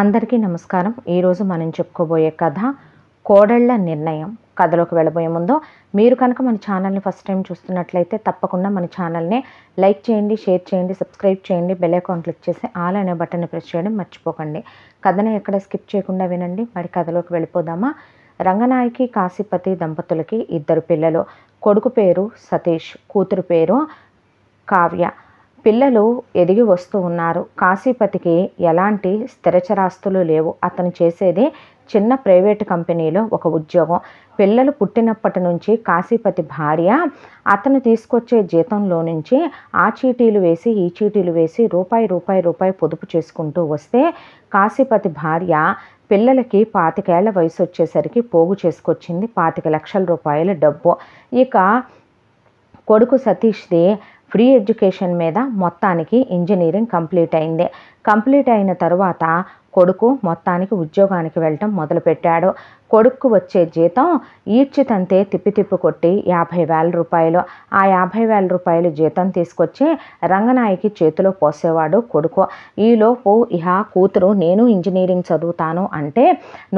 అందరికీ నమస్కారం ఈరోజు మనం చెప్పుకోబోయే కథ కోడళ్ల నిర్ణయం కథలోకి వెళ్ళబోయే ముందు మీరు కనుక మన ఛానల్ని ఫస్ట్ టైం చూస్తున్నట్లయితే తప్పకుండా మన ఛానల్ని లైక్ చేయండి షేర్ చేయండి సబ్స్క్రైబ్ చేయండి బెల్ అకౌంట్ క్లిక్ చేసి ఆల్ అనే బటన్ని ప్రెస్ చేయడం మర్చిపోకండి కథను ఎక్కడ స్కిప్ చేయకుండా వినండి మరి కథలోకి వెళ్ళిపోదామా రంగనాయకి కాశీపతి దంపతులకి ఇద్దరు పిల్లలు కొడుకు పేరు సతీష్ కూతురు పేరు కావ్య పిల్లలు ఎదిగి వస్తూ ఉన్నారు కాశీపతికి ఎలాంటి స్థిరచరాస్తులు లేవు అతను చేసేది చిన్న ప్రైవేటు కంపెనీలో ఒక ఉద్యోగం పిల్లలు పుట్టినప్పటి నుంచి కాశీపతి భార్య అతను తీసుకొచ్చే జీతంలో నుంచి ఆ చీటీలు వేసి ఈ చీటీలు వేసి రూపాయి రూపాయి రూపాయి పొదుపు చేసుకుంటూ వస్తే కాశీపతి భార్య పిల్లలకి పాతికేళ్ల వయసు వచ్చేసరికి పోగు చేసుకొచ్చింది పాతిక లక్షల రూపాయల డబ్బు ఇక కొడుకు సతీష్ది ఫ్రీ ఎడ్యుకేషన్ మీద మొత్తానికి ఇంజనీరింగ్ కంప్లీట్ అయింది కంప్లీట్ అయిన తరువాత కొడుకు మొత్తానికి ఉద్యోగానికి వెళ్ళటం మొదలుపెట్టాడు కొడుకు వచ్చే జీతం ఈడ్చితంతే తిప్పి తిప్పి కొట్టి యాభై వేల రూపాయలు ఆ యాభై వేల రూపాయలు జీతం తీసుకొచ్చి రంగనాయకి చేతిలో పోసేవాడు కొడుకు ఈలోపు ఇహ కూతురు నేను ఇంజనీరింగ్ చదువుతాను అంటే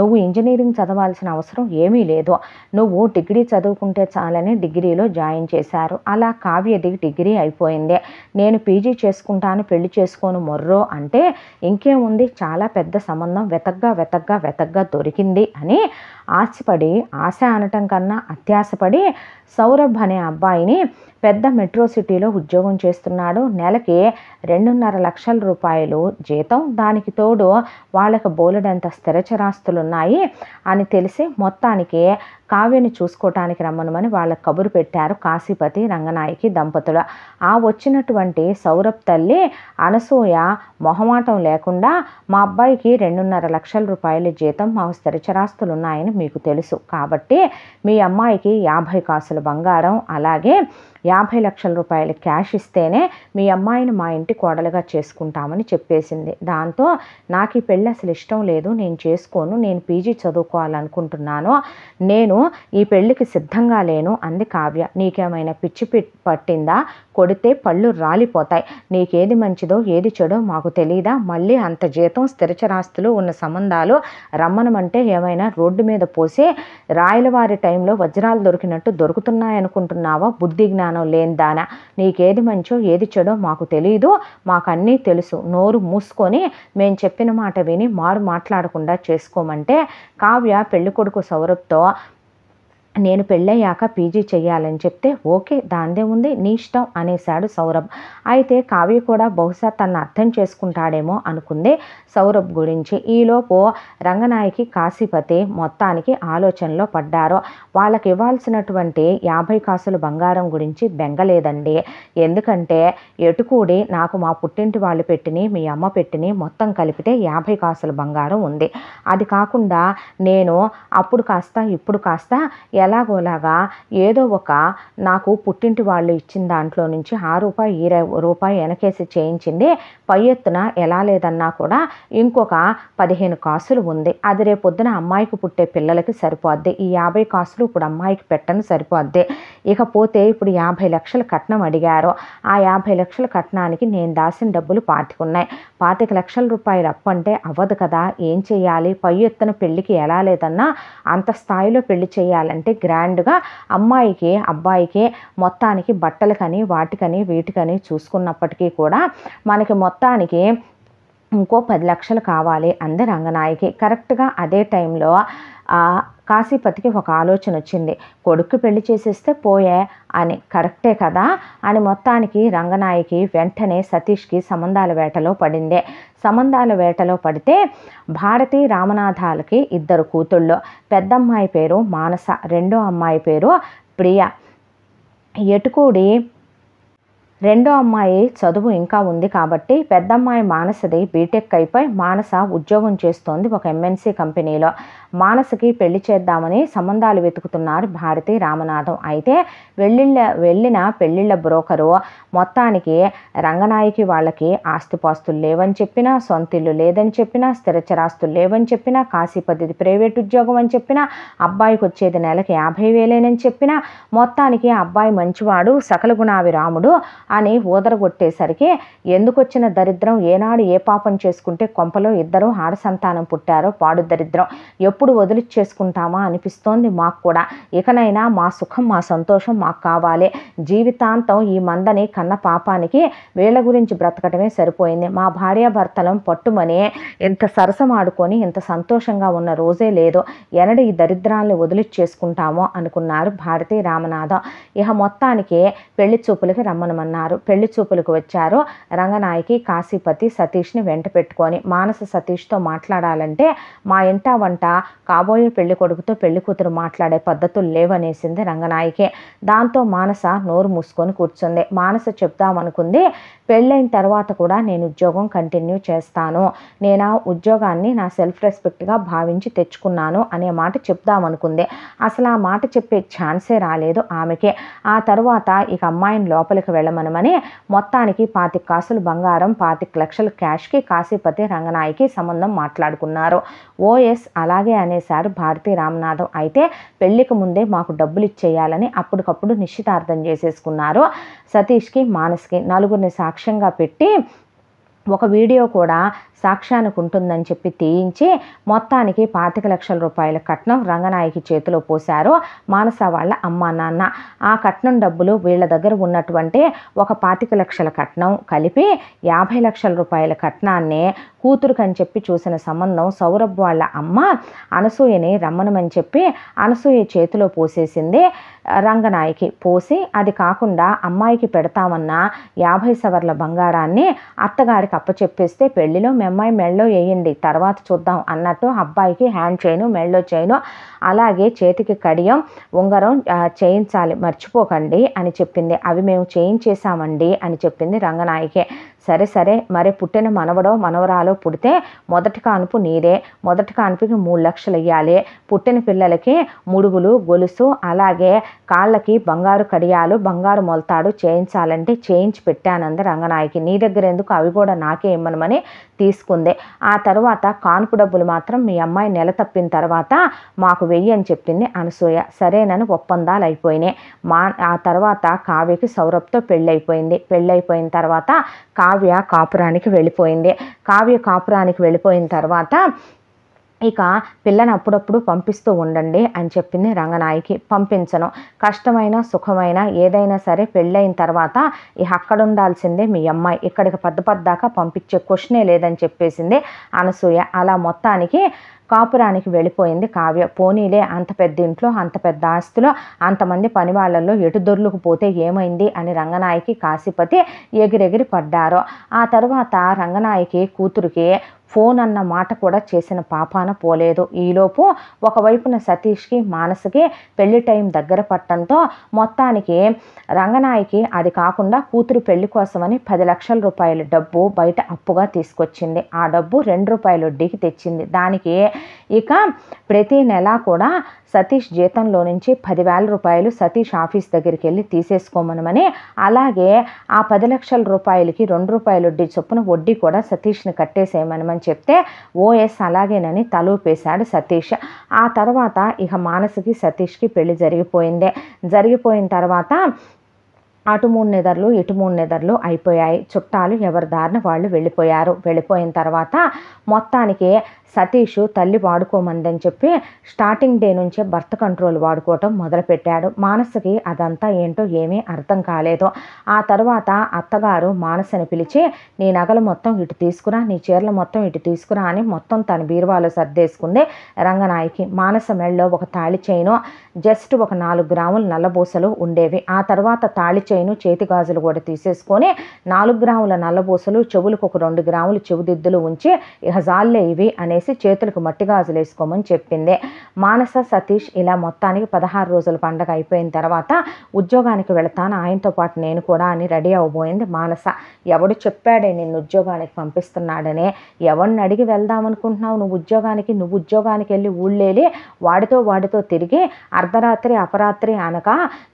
నువ్వు ఇంజనీరింగ్ చదవాల్సిన అవసరం ఏమీ లేదు నువ్వు డిగ్రీ చదువుకుంటే చాలని డిగ్రీలో జాయిన్ చేశారు అలా కావ్యది డిగ్రీ అయిపోయింది నేను పీజీ చేసుకుంటాను పెళ్లి చేసుకోను మొర్రో అంటే అంటే ఇంకేముంది చాలా పెద్ద సంబంధం వెతగ్గా వెతగ్గా వెతగ్గా దొరికింది అని ఆశపడి ఆశ అనటం కన్నా అత్యాశపడి సౌరభ్ అనే అబ్బాయిని పెద్ద మెట్రో సిటీలో ఉద్యోగం చేస్తున్నాడు నెలకి రెండున్నర లక్షల రూపాయలు జీతం దానికి తోడు వాళ్ళకి బోలెడంత ఉన్నాయి అని తెలిసి మొత్తానికి కావ్యని చూసుకోవటానికి రమ్మనమని వాళ్ళకు కబురు పెట్టారు కాశీపతి రంగనాయకి దంపతుల ఆ వచ్చినటువంటి సౌరభ్ తల్లి అనసూయ మొహమాటం లేకుండా మా అబ్బాయికి రెండున్నర లక్షల రూపాయల జీతం మా ఉన్నాయని మీకు తెలుసు కాబట్టి మీ అమ్మాయికి యాభై కాసుల బంగారం అలాగే యాభై లక్షల రూపాయలు క్యాష్ ఇస్తేనే మీ అమ్మాయిని మా ఇంటి కోడలుగా చేసుకుంటామని చెప్పేసింది దాంతో నాకు ఈ పెళ్ళి అసలు ఇష్టం లేదు నేను చేసుకోను నేను పీజీ చదువుకోవాలనుకుంటున్నాను నేను ఈ పెళ్ళికి సిద్ధంగా లేను అంది కావ్య నీకేమైనా పిచ్చి పట్టిందా కొడితే పళ్ళు రాలిపోతాయి నీకేది మంచిదో ఏది చెడో మాకు తెలియదా మళ్ళీ అంత జీతం స్థిరచరాస్తులు ఉన్న సంబంధాలు రమ్మనమంటే ఏమైనా రోడ్డు మీద పోసి రాయలవారి టైంలో వజ్రాలు దొరికినట్టు దొరుకుతున్నాయనుకుంటున్నావా బుద్ధి జ్ఞానం జ్ఞానం లేని దానా నీకేది మంచో ఏది చెడో మాకు తెలియదు మాకన్నీ తెలుసు నోరు మూసుకొని మేము చెప్పిన మాట విని మారు మాట్లాడకుండా చేసుకోమంటే కావ్య పెళ్ళికొడుకు సౌరభ్తో నేను పెళ్ళయ్యాక పీజీ చేయాలని చెప్తే ఓకే దాందే ఉంది నీ ఇష్టం అనేశాడు సౌరభ్ అయితే కావ్య కూడా బహుశా తను అర్థం చేసుకుంటాడేమో అనుకుంది సౌరభ్ గురించి ఈలోపు రంగనాయకి కాశీపతి మొత్తానికి ఆలోచనలో పడ్డారు వాళ్ళకి ఇవ్వాల్సినటువంటి యాభై కాసుల బంగారం గురించి బెంగలేదండి ఎందుకంటే ఎటుకూడి నాకు మా పుట్టింటి వాళ్ళు పెట్టిని మీ అమ్మ పెట్టిని మొత్తం కలిపితే యాభై కాసుల బంగారం ఉంది అది కాకుండా నేను అప్పుడు కాస్త ఇప్పుడు కాస్త ఎలాగోలాగా ఏదో ఒక నాకు పుట్టింటి వాళ్ళు ఇచ్చిన దాంట్లో నుంచి ఆ రూపాయి ఈ రూపాయి వెనకేసి చేయించింది పై ఎత్తున ఎలా లేదన్నా కూడా ఇంకొక పదిహేను కాసులు ఉంది అది రేపొద్దున అమ్మాయికి పుట్టే పిల్లలకి సరిపోద్ది ఈ యాభై కాసులు ఇప్పుడు అమ్మాయికి పెట్టను సరిపోద్ది ఇకపోతే ఇప్పుడు యాభై లక్షల కట్నం అడిగారు ఆ యాభై లక్షల కట్నానికి నేను దాసిన డబ్బులు పాతికున్నాయి పాతిక లక్షల రూపాయలు అప్పంటే అవ్వదు కదా ఏం చేయాలి పై ఎత్తున పెళ్లికి ఎలా లేదన్నా అంత స్థాయిలో పెళ్లి చేయాలంటే గ్రాండ్గా అమ్మాయికి అబ్బాయికి మొత్తానికి బట్టలకని వాటికని వీటికని చూసుకున్నప్పటికీ కూడా మనకి మొత్తానికి ఇంకో పది లక్షలు కావాలి అంది రంగనాయకి కరెక్ట్గా అదే టైంలో కాశీపతికి ఒక ఆలోచన వచ్చింది కొడుకు పెళ్లి చేసేస్తే పోయే అని కరెక్టే కదా అని మొత్తానికి రంగనాయకి వెంటనే సతీష్కి సంబంధాల వేటలో పడిందే సంబంధాల వేటలో పడితే భారతి రామనాథాలకి ఇద్దరు కూతుళ్ళు పెద్దమ్మాయి పేరు మానస రెండో అమ్మాయి పేరు ప్రియ ఎటుకూడి రెండో అమ్మాయి చదువు ఇంకా ఉంది కాబట్టి పెద్దమ్మాయి మానసది బీటెక్ అయిపోయి మానస ఉద్యోగం చేస్తోంది ఒక ఎంఎన్సీ కంపెనీలో మానసకి పెళ్లి చేద్దామని సంబంధాలు వెతుకుతున్నారు భారతి రామనాథం అయితే వెళ్ళిళ్ళ వెళ్ళిన పెళ్ళిళ్ళ బ్రోకరు మొత్తానికి రంగనాయకి వాళ్ళకి ఆస్తిపాస్తులు లేవని చెప్పినా సొంతిల్లు లేదని చెప్పినా స్థిరచరాస్తులు లేవని చెప్పినా కాశీపతిది ప్రైవేట్ ఉద్యోగం అని చెప్పినా అబ్బాయికి వచ్చేది నెలకి యాభై వేలేనని చెప్పినా మొత్తానికి అబ్బాయి మంచివాడు సకల గుణావి రాముడు అని ఊదరగొట్టేసరికి ఎందుకొచ్చిన దరిద్రం ఏనాడు ఏ పాపం చేసుకుంటే కొంపలో ఇద్దరు ఆడ సంతానం పుట్టారో పాడు దరిద్రం ఎప్పుడు వదిలి చేసుకుంటామా అనిపిస్తోంది మాకు కూడా ఇకనైనా మా సుఖం మా సంతోషం మాకు కావాలి జీవితాంతం ఈ మందని కన్న పాపానికి వీళ్ళ గురించి బ్రతకటమే సరిపోయింది మా భార్యాభర్తలం పట్టుమని ఇంత సరసమాడుకొని ఇంత సంతోషంగా ఉన్న రోజే లేదు ఎనడు ఈ దరిద్రాన్ని వదిలి చేసుకుంటామో అనుకున్నారు భారతీ రామనాథం ఇక మొత్తానికి పెళ్లి చూపులకి రమ్మనమన్నారు ఉన్నారు పెళ్లి చూపులకు వచ్చారు రంగనాయకి కాశీపతి సతీష్ని వెంట పెట్టుకొని మానస సతీష్తో మాట్లాడాలంటే మా ఇంట వంట కాబోయే పెళ్లి కొడుకుతో పెళ్లి కూతురు మాట్లాడే పద్ధతులు లేవనేసింది రంగనాయకి దాంతో మానస నోరు మూసుకొని కూర్చుంది మానస చెప్దామనుకుంది పెళ్ళైన తర్వాత కూడా నేను ఉద్యోగం కంటిన్యూ చేస్తాను నేను ఆ ఉద్యోగాన్ని నా సెల్ఫ్ రెస్పెక్ట్గా భావించి తెచ్చుకున్నాను అనే మాట చెప్దామనుకుంది అసలు ఆ మాట చెప్పే ఛాన్సే రాలేదు ఆమెకి ఆ తర్వాత ఇక అమ్మాయిని లోపలికి వెళ్ళమనమని మొత్తానికి పాతిక కాసులు బంగారం పాతిక లక్షల క్యాష్కి కాశీపతి రంగనాయకి సంబంధం మాట్లాడుకున్నారు ఓఎస్ అలాగే అనేసారు భారతీ రామనాథం అయితే పెళ్లికి ముందే మాకు డబ్బులు ఇచ్చేయాలని అప్పటికప్పుడు నిశ్చితార్థం చేసేసుకున్నారు సతీష్కి మానస్కి నలుగురిని సాక్ష్యంగా పెట్టి ఒక వీడియో కూడా సాక్ష్యానికి ఉంటుందని చెప్పి తీయించి మొత్తానికి పాతిక లక్షల రూపాయల కట్నం రంగనాయకి చేతిలో పోశారు మానస వాళ్ళ అమ్మా నాన్న ఆ కట్నం డబ్బులు వీళ్ళ దగ్గర ఉన్నటువంటి ఒక పాతిక లక్షల కట్నం కలిపి యాభై లక్షల రూపాయల కట్నాన్ని కూతురుకని చెప్పి చూసిన సంబంధం సౌరభ్ వాళ్ళ అమ్మ అనసూయని రమ్మనమని చెప్పి అనసూయ చేతిలో పోసేసింది రంగనాయకి పోసి అది కాకుండా అమ్మాయికి పెడతామన్న యాభై సవర్ల బంగారాన్ని అత్తగారికి అప్పచెప్పేస్తే పెళ్లిలో మేము అమ్మాయి మెళ్ళో వేయండి తర్వాత చూద్దాం అన్నట్టు అబ్బాయికి హ్యాండ్ చైను మెళ్ళో చైను అలాగే చేతికి కడియం ఉంగరం చేయించాలి మర్చిపోకండి అని చెప్పింది అవి మేము చేయించేసామండి అని చెప్పింది రంగనాయకే సరే సరే మరి పుట్టిన మనవడో మనవరాలో పుడితే మొదటి కానుపు నీదే మొదటి కానుపుకి మూడు లక్షలు ఇవ్వాలి పుట్టిన పిల్లలకి ముడుగులు గొలుసు అలాగే కాళ్ళకి బంగారు కడియాలు బంగారు మొలతాడు చేయించాలంటే చేయించి పెట్టానంది రంగనాయకి నీ దగ్గర ఎందుకు అవి కూడా నాకే ఇమ్మనమని తీసుకుంది ఆ తర్వాత కానుపు డబ్బులు మాత్రం మీ అమ్మాయి నెల తప్పిన తర్వాత మాకు వెయ్యి అని చెప్పింది అనసూయ సరేనని ఒప్పందాలు అయిపోయినాయి మా ఆ తర్వాత కావ్యకి సౌరభ్తో పెళ్ళైపోయింది పెళ్ళైపోయిన తర్వాత కావ్య కాపురానికి వెళ్ళిపోయింది కావ్య కాపురానికి వెళ్ళిపోయిన తర్వాత ఇక పిల్లని అప్పుడప్పుడు పంపిస్తూ ఉండండి అని చెప్పింది రంగనాయకి పంపించను కష్టమైన సుఖమైన ఏదైనా సరే పెళ్ళైన తర్వాత ఇక అక్కడ ఉండాల్సిందే మీ అమ్మాయి ఇక్కడికి పెద్ద పెద్దాక పంపించే క్వశ్చనే లేదని చెప్పేసింది అనసూయ అలా మొత్తానికి కాపురానికి వెళ్ళిపోయింది కావ్య పోనీలే అంత పెద్ద ఇంట్లో అంత పెద్ద ఆస్తిలో అంతమంది పని వాళ్ళల్లో ఎటు దొర్లుకుపోతే ఏమైంది అని రంగనాయకి కాశీపతి ఎగిరెగిరి పడ్డారు ఆ తర్వాత రంగనాయకి కూతురికి ఫోన్ అన్న మాట కూడా చేసిన పాపాన పోలేదు ఈలోపు ఒకవైపున సతీష్కి మానసుకి పెళ్లి టైం దగ్గర పట్టడంతో మొత్తానికి రంగనాయకి అది కాకుండా కూతురు పెళ్లి కోసమని పది లక్షల రూపాయల డబ్బు బయట అప్పుగా తీసుకొచ్చింది ఆ డబ్బు రెండు రూపాయలు వడ్డీకి తెచ్చింది దానికి ఇక ప్రతి నెలా కూడా సతీష్ జీతంలో నుంచి పదివేల రూపాయలు సతీష్ ఆఫీస్ దగ్గరికి వెళ్ళి తీసేసుకోమనమని అలాగే ఆ పది లక్షల రూపాయలకి రెండు రూపాయలు వడ్డీ చొప్పున వడ్డీ కూడా సతీష్ని కట్టేసేయమనమని చెప్తే ఓఎస్ అలాగేనని తలూపేశాడు సతీష్ ఆ తర్వాత ఇక మానసికి సతీష్కి పెళ్లి జరిగిపోయిందే జరిగిపోయిన తర్వాత అటు మూడు నెదర్లు ఇటు మూడు నెదర్లు అయిపోయాయి చుట్టాలు ఎవరి దారిన వాళ్ళు వెళ్ళిపోయారు వెళ్ళిపోయిన తర్వాత మొత్తానికి సతీష్ తల్లి వాడుకోమందని చెప్పి స్టార్టింగ్ డే నుంచే బర్త్ కంట్రోల్ వాడుకోవటం మొదలుపెట్టాడు మానసుకి అదంతా ఏంటో ఏమీ అర్థం కాలేదు ఆ తర్వాత అత్తగారు మానసని పిలిచి నీ నగలు మొత్తం ఇటు తీసుకురా నీ చీరలు మొత్తం ఇటు తీసుకురా అని మొత్తం తన బీరువాలో సర్దేసుకుంది రంగనాయకి మానస మెళ్ళలో ఒక తాళి చైను జస్ట్ ఒక నాలుగు గ్రాములు నల్లబూసలు ఉండేవి ఆ తర్వాత తాళి చైను చేతి గాజులు కూడా తీసేసుకొని నాలుగు గ్రాముల నల్లబూసలు చెవులకు ఒక రెండు గ్రాములు చెవుదిద్దులు ఉంచి ఇహజాల్లే ఇవి అనేసి చేసి చేతులకు మట్టి గాజులేసుకోమని చెప్పింది మానస సతీష్ ఇలా మొత్తానికి పదహారు రోజుల పండగ అయిపోయిన తర్వాత ఉద్యోగానికి వెళతాను ఆయనతో పాటు నేను కూడా అని రెడీ అవ్వబోయింది మానస ఎవడు చెప్పాడే నిన్ను ఉద్యోగానికి పంపిస్తున్నాడనే ఎవరిని అడిగి వెళ్దామనుకుంటున్నావు నువ్వు ఉద్యోగానికి నువ్వు ఉద్యోగానికి వెళ్ళి ఊళ్ళేలి వాడితో వాడితో తిరిగి అర్ధరాత్రి అపరాత్రి అనక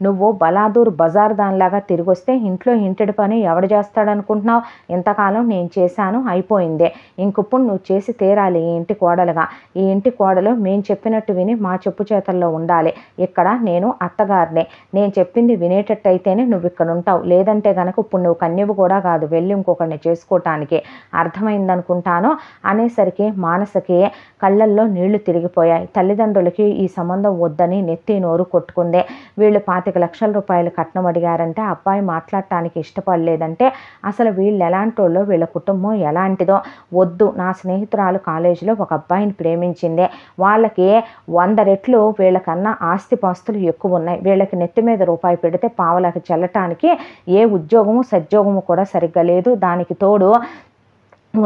నువ్వు బలాదూర్ బజార్ దానిలాగా తిరిగి వస్తే ఇంట్లో ఇంటిడి పని ఎవడు చేస్తాడనుకుంటున్నావు ఇంతకాలం నేను చేశాను అయిపోయిందే ఇంకప్పుడు నువ్వు చేసి తీరాలి ఇంటి కోడలుగా ఈ ఇంటి కోడలు మేము చెప్పినట్టు విని మా చెప్పు చేతల్లో ఉండాలి ఇక్కడ నేను అత్తగారినే నేను చెప్పింది వినేటట్టయితేనే నువ్వు ఇక్కడ ఉంటావు లేదంటే గనక ఇప్పుడు నువ్వు కన్యవు కూడా కాదు వెళ్ళి ఇంకొకరిని చేసుకోవటానికి అర్థమైందనుకుంటాను అనేసరికి మానసకి కళ్ళల్లో నీళ్లు తిరిగిపోయాయి తల్లిదండ్రులకి ఈ సంబంధం వద్దని నెత్తి నోరు కొట్టుకుందే వీళ్ళు పాతిక లక్షల రూపాయలు కట్నం అడిగారంటే అబ్బాయి మాట్లాడటానికి ఇష్టపడలేదంటే అసలు వీళ్ళు ఎలాంటి వాళ్ళో వీళ్ళ కుటుంబం ఎలాంటిదో వద్దు నా స్నేహితురాలు కాలేజ్ ఏజ్లో ఒక అబ్బాయిని ప్రేమించిందే వాళ్ళకి వంద రెట్లు వీళ్ళకన్నా ఆస్తి పాస్తులు ఎక్కువ ఉన్నాయి వీళ్ళకి నెత్తి మీద రూపాయి పెడితే పావులకు చల్లటానికి ఏ ఉద్యోగము సద్యోగము కూడా సరిగ్గా లేదు దానికి తోడు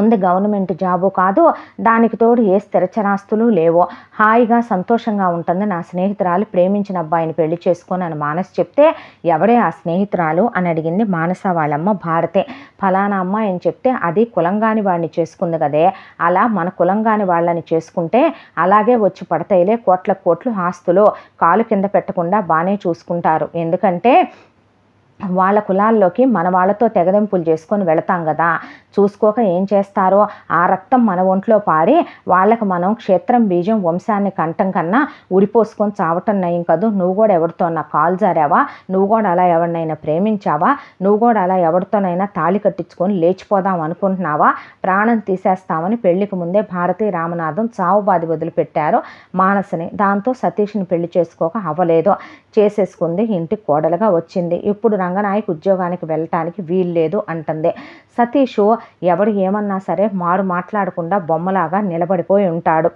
ఉంది గవర్నమెంట్ జాబు కాదు దానికి తోడు ఏ స్థిరచరాస్తులు లేవో హాయిగా సంతోషంగా ఉంటుంది నా స్నేహితురాలు ప్రేమించిన అబ్బాయిని పెళ్లి చేసుకొని అని మానస్ చెప్తే ఎవడే ఆ స్నేహితురాలు అని అడిగింది మానస వాళ్ళమ్మ భారతే ఫలానా అమ్మ అని చెప్తే అది కులంగాని వాడిని చేసుకుంది కదే అలా మన కులంగాని వాళ్ళని చేసుకుంటే అలాగే వచ్చి పడతాయిలే కోట్ల కోట్లు ఆస్తులు కాలు కింద పెట్టకుండా బాగానే చూసుకుంటారు ఎందుకంటే వాళ్ళ కులాల్లోకి మన వాళ్ళతో తెగదెంపులు చేసుకొని వెళతాం కదా చూసుకోక ఏం చేస్తారో ఆ రక్తం మన ఒంట్లో పారి వాళ్ళకి మనం క్షేత్రం బీజం వంశాన్ని కంటం కన్నా ఉరిపోసుకొని చావటం నయం కదూ నువ్వు కూడా ఎవరితో నా కాలు జారావా నువ్వు కూడా అలా ఎవరినైనా ప్రేమించావా నువ్వు కూడా అలా ఎవరితోనైనా తాళి కట్టించుకొని లేచిపోదాం అనుకుంటున్నావా ప్రాణం తీసేస్తామని పెళ్లికి ముందే భారతీ రామనాథం చావు బాధి వదిలిపెట్టారు మానసిని దాంతో సతీష్ని పెళ్లి చేసుకోక అవ్వలేదు చేసేసుకుంది ఇంటి కోడలుగా వచ్చింది ఇప్పుడు రంగనాయకు ఉద్యోగానికి వెళ్ళటానికి వీల్లేదు అంటుంది సతీష్ ఎవడు ఏమన్నా సరే మారు మాట్లాడకుండా బొమ్మలాగా నిలబడిపోయి ఉంటాడు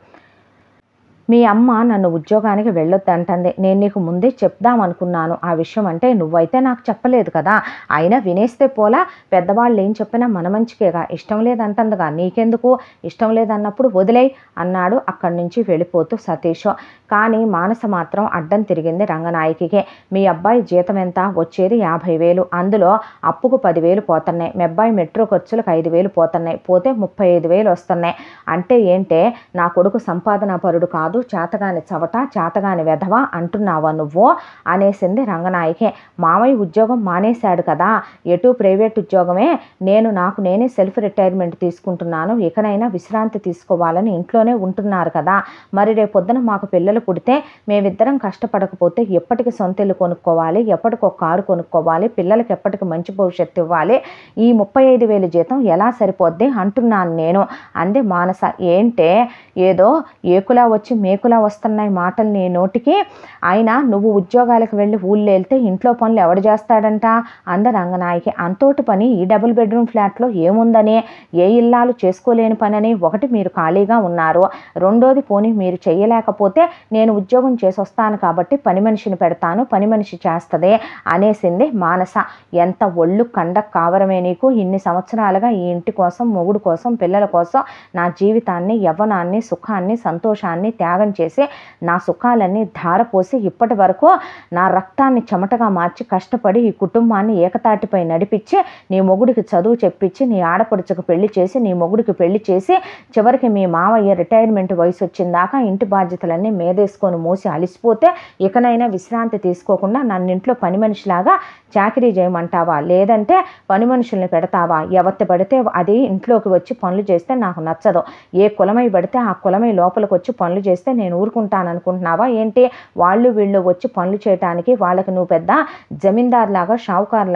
మీ అమ్మ నన్ను ఉద్యోగానికి వెళ్ళొద్దు అంటుంది నేను నీకు ముందే చెప్దాం అనుకున్నాను ఆ విషయం అంటే నువ్వైతే నాకు చెప్పలేదు కదా అయినా వినేస్తే పోలా పెద్దవాళ్ళు ఏం చెప్పినా మన మంచికేగా ఇష్టం లేదంటుందిగా నీకెందుకు ఇష్టం లేదన్నప్పుడు వదిలేయి అన్నాడు అక్కడి నుంచి వెళ్ళిపోతూ సతీష్ కానీ మానస మాత్రం అడ్డం తిరిగింది రంగనాయకికే మీ అబ్బాయి జీతం ఎంత వచ్చేది యాభై వేలు అందులో అప్పుకు పదివేలు పోతున్నాయి మీ అబ్బాయి మెట్రో ఖర్చులకు ఐదు వేలు పోతున్నాయి పోతే ముప్పై ఐదు వేలు వస్తున్నాయి అంటే ఏంటే నా కొడుకు సంపాదన పరుడు కాదు చేతగాని చవట చేతగాని వెధవా అంటున్నావా నువ్వు అనేసింది రంగనాయకే మామయ్య ఉద్యోగం మానేశాడు కదా ఎటు ప్రైవేట్ ఉద్యోగమే నేను నాకు నేనే సెల్ఫ్ రిటైర్మెంట్ తీసుకుంటున్నాను ఇకనైనా విశ్రాంతి తీసుకోవాలని ఇంట్లోనే ఉంటున్నారు కదా మరి రేపొద్దున మాకు పిల్లలు పిల్లలు పుడితే మేమిద్దరం కష్టపడకపోతే ఎప్పటికి సొంత ఇల్లు కొనుక్కోవాలి ఎప్పటికో కారు కొనుక్కోవాలి పిల్లలకి ఎప్పటికి మంచి భవిష్యత్తు ఇవ్వాలి ఈ ముప్పై ఐదు జీతం ఎలా సరిపోద్ది అంటున్నాను నేను అంది మానస ఏంటే ఏదో ఏకులా వచ్చి మేకులా వస్తున్నాయి మాటలు నీ నోటికి ఆయన నువ్వు ఉద్యోగాలకు వెళ్ళి ఊళ్ళో వెళ్తే ఇంట్లో పనులు ఎవడు చేస్తాడంట అందరు అంగనాయికి అంతోటి పని ఈ డబుల్ బెడ్రూమ్ ఫ్లాట్లో ఏముందని ఏ ఇల్లాలు చేసుకోలేని పని అని ఒకటి మీరు ఖాళీగా ఉన్నారు రెండోది పోనీ మీరు చేయలేకపోతే నేను ఉద్యోగం చేసి వస్తాను కాబట్టి పని మనిషిని పెడతాను పని మనిషి చేస్తుంది అనేసింది మానస ఎంత ఒళ్ళు కండ కావరమే నీకు ఇన్ని సంవత్సరాలుగా ఈ ఇంటి కోసం మొగుడు కోసం పిల్లల కోసం నా జీవితాన్ని యవ్వనాన్ని సుఖాన్ని సంతోషాన్ని త్యాగం చేసి నా సుఖాలన్నీ ధారపోసి ఇప్పటి వరకు నా రక్తాన్ని చెమటగా మార్చి కష్టపడి ఈ కుటుంబాన్ని ఏకతాటిపై నడిపించి నీ మొగుడికి చదువు చెప్పించి నీ ఆడపడుచుకు పెళ్లి చేసి నీ మొగుడికి పెళ్లి చేసి చివరికి మీ మావయ్య రిటైర్మెంట్ వయసు వచ్చిందాకా ఇంటి బాధ్యతలన్నీ మేదేసుకొని మూసి అలిసిపోతే ఇకనైనా విశ్రాంతి తీసుకోకుండా నన్ను ఇంట్లో పని మనిషిలాగా చాకరీ చేయమంటావా లేదంటే పని మనుషుల్ని పెడతావా ఎవత్తి పడితే అది ఇంట్లోకి వచ్చి పనులు చేస్తే నాకు నచ్చదు ఏ కులమై పడితే ఆ కులమే లోపలికి వచ్చి పనులు చేస్తే నేను ఊరుకుంటాను అనుకుంటున్నావా ఏంటి వాళ్ళు వీళ్ళు వచ్చి పనులు చేయటానికి వాళ్ళకి నువ్వు పెద్ద జమీందార్లాగా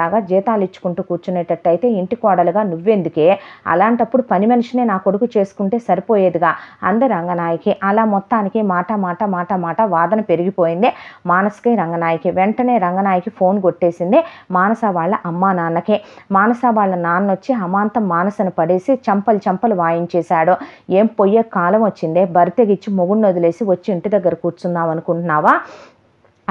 లాగా జీతాలు ఇచ్చుకుంటూ కూర్చునేటట్టయితే ఇంటి కోడలుగా నువ్వెందుకే అలాంటప్పుడు పని మనిషినే నా కొడుకు చేసుకుంటే సరిపోయేదిగా అంది రంగనాయకి అలా మొత్తానికి మాట మాట మాట మాట వాదన పెరిగిపోయింది మానసకి రంగనాయకి వెంటనే రంగనాయకి ఫోన్ కొట్టేసింది మానస వాళ్ళ అమ్మా నాన్నకి మానస వాళ్ళ నాన్న వచ్చి అమాంతం మానసను పడేసి చంపలు చంపలు వాయించేశాడు ఏం పొయ్యే కాలం వచ్చిందే బరి తెగిచ్చి మొగుడిని వదిలేసి వచ్చి ఇంటి దగ్గర కూర్చుందాం అనుకుంటున్నావా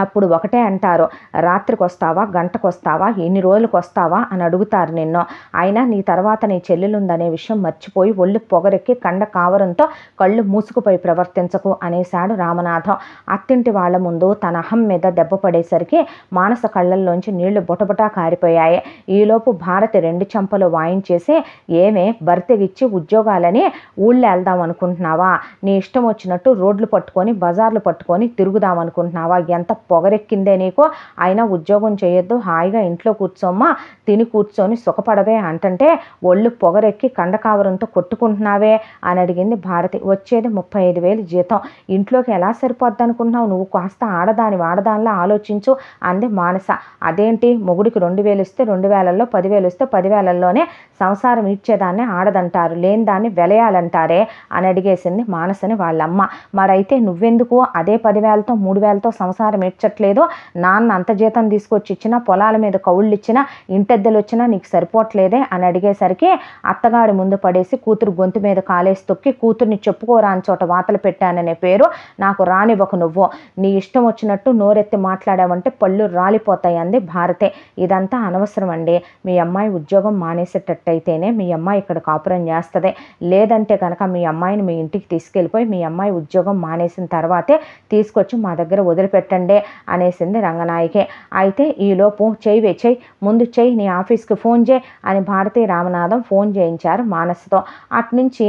అప్పుడు ఒకటే అంటారు రాత్రికి వస్తావా గంటకు వస్తావా ఎన్ని రోజులకు వస్తావా అని అడుగుతారు నిన్ను అయినా నీ తర్వాత నీ చెల్లెలుందనే విషయం మర్చిపోయి ఒళ్ళు పొగరెక్కి కండ కావరంతో కళ్ళు మూసుకుపోయి ప్రవర్తించకు అనేశాడు రామనాథం అత్తింటి వాళ్ళ ముందు తన అహం మీద దెబ్బ పడేసరికి మానస కళ్ళల్లోంచి నీళ్లు బుటబుటా కారిపోయాయి ఈలోపు భారతి రెండు చెంపలు వాయించేసి ఏమే బర్తెగిచ్చి ఉద్యోగాలని ఊళ్ళో వెళ్దాం అనుకుంటున్నావా నీ ఇష్టం వచ్చినట్టు రోడ్లు పట్టుకొని బజార్లు పట్టుకొని తిరుగుదాం అనుకుంటున్నావా ఎంత పొగరెక్కిందే నీకు అయినా ఉద్యోగం చేయొద్దు హాయిగా ఇంట్లో కూర్చోమ్మా తిని కూర్చొని సుఖపడవే అంటంటే ఒళ్ళు పొగరెక్కి కండకావరంతో కొట్టుకుంటున్నావే అని అడిగింది భారతి వచ్చేది ముప్పై ఐదు వేలు జీతం ఇంట్లోకి ఎలా సరిపోద్ది అనుకుంటున్నావు నువ్వు కాస్త ఆడదాని వాడదానిలా ఆలోచించు అంది మానస అదేంటి మొగుడికి రెండు వేలు ఇస్తే రెండు వేలల్లో పదివేలు ఇస్తే పదివేలల్లోనే సంసారం ఇచ్చేదాన్ని ఆడదంటారు లేని దాన్ని వెలయాలంటారే అని అడిగేసింది మానసని వాళ్ళమ్మ మరైతే నువ్వెందుకు అదే పదివేలతో మూడు వేలతో సంసారం ఇచ్చట్లేదు నాన్న అంత జీతం తీసుకొచ్చి ఇచ్చినా పొలాల మీద కౌళ్ళు ఇచ్చినా ఇంటెద్దలు వచ్చినా నీకు సరిపోవట్లేదే అని అడిగేసరికి అత్తగాడి ముందు పడేసి కూతురు గొంతు మీద కాలేసి తొక్కి కూతుర్ని చెప్పుకోరాని చోట వాతలు పెట్టాననే పేరు నాకు ఒక నువ్వు నీ ఇష్టం వచ్చినట్టు నోరెత్తి మాట్లాడావంటే పళ్ళు రాలిపోతాయి అంది భారతే ఇదంతా అనవసరం అండి మీ అమ్మాయి ఉద్యోగం మానేసేటట్టయితేనే మీ అమ్మాయి ఇక్కడ కాపురం చేస్తుంది లేదంటే కనుక మీ అమ్మాయిని మీ ఇంటికి తీసుకెళ్ళిపోయి మీ అమ్మాయి ఉద్యోగం మానేసిన తర్వాతే తీసుకొచ్చి మా దగ్గర వదిలిపెట్టండి అనేసింది రంగనాయకే అయితే ఈలోపు చెయ్యి వెచ్చేయి ముందు చెయ్యి నీ ఆఫీస్కి ఫోన్ చేయి అని భారతీ రామనాథం ఫోన్ చేయించారు మానసుతో అట్నుంచి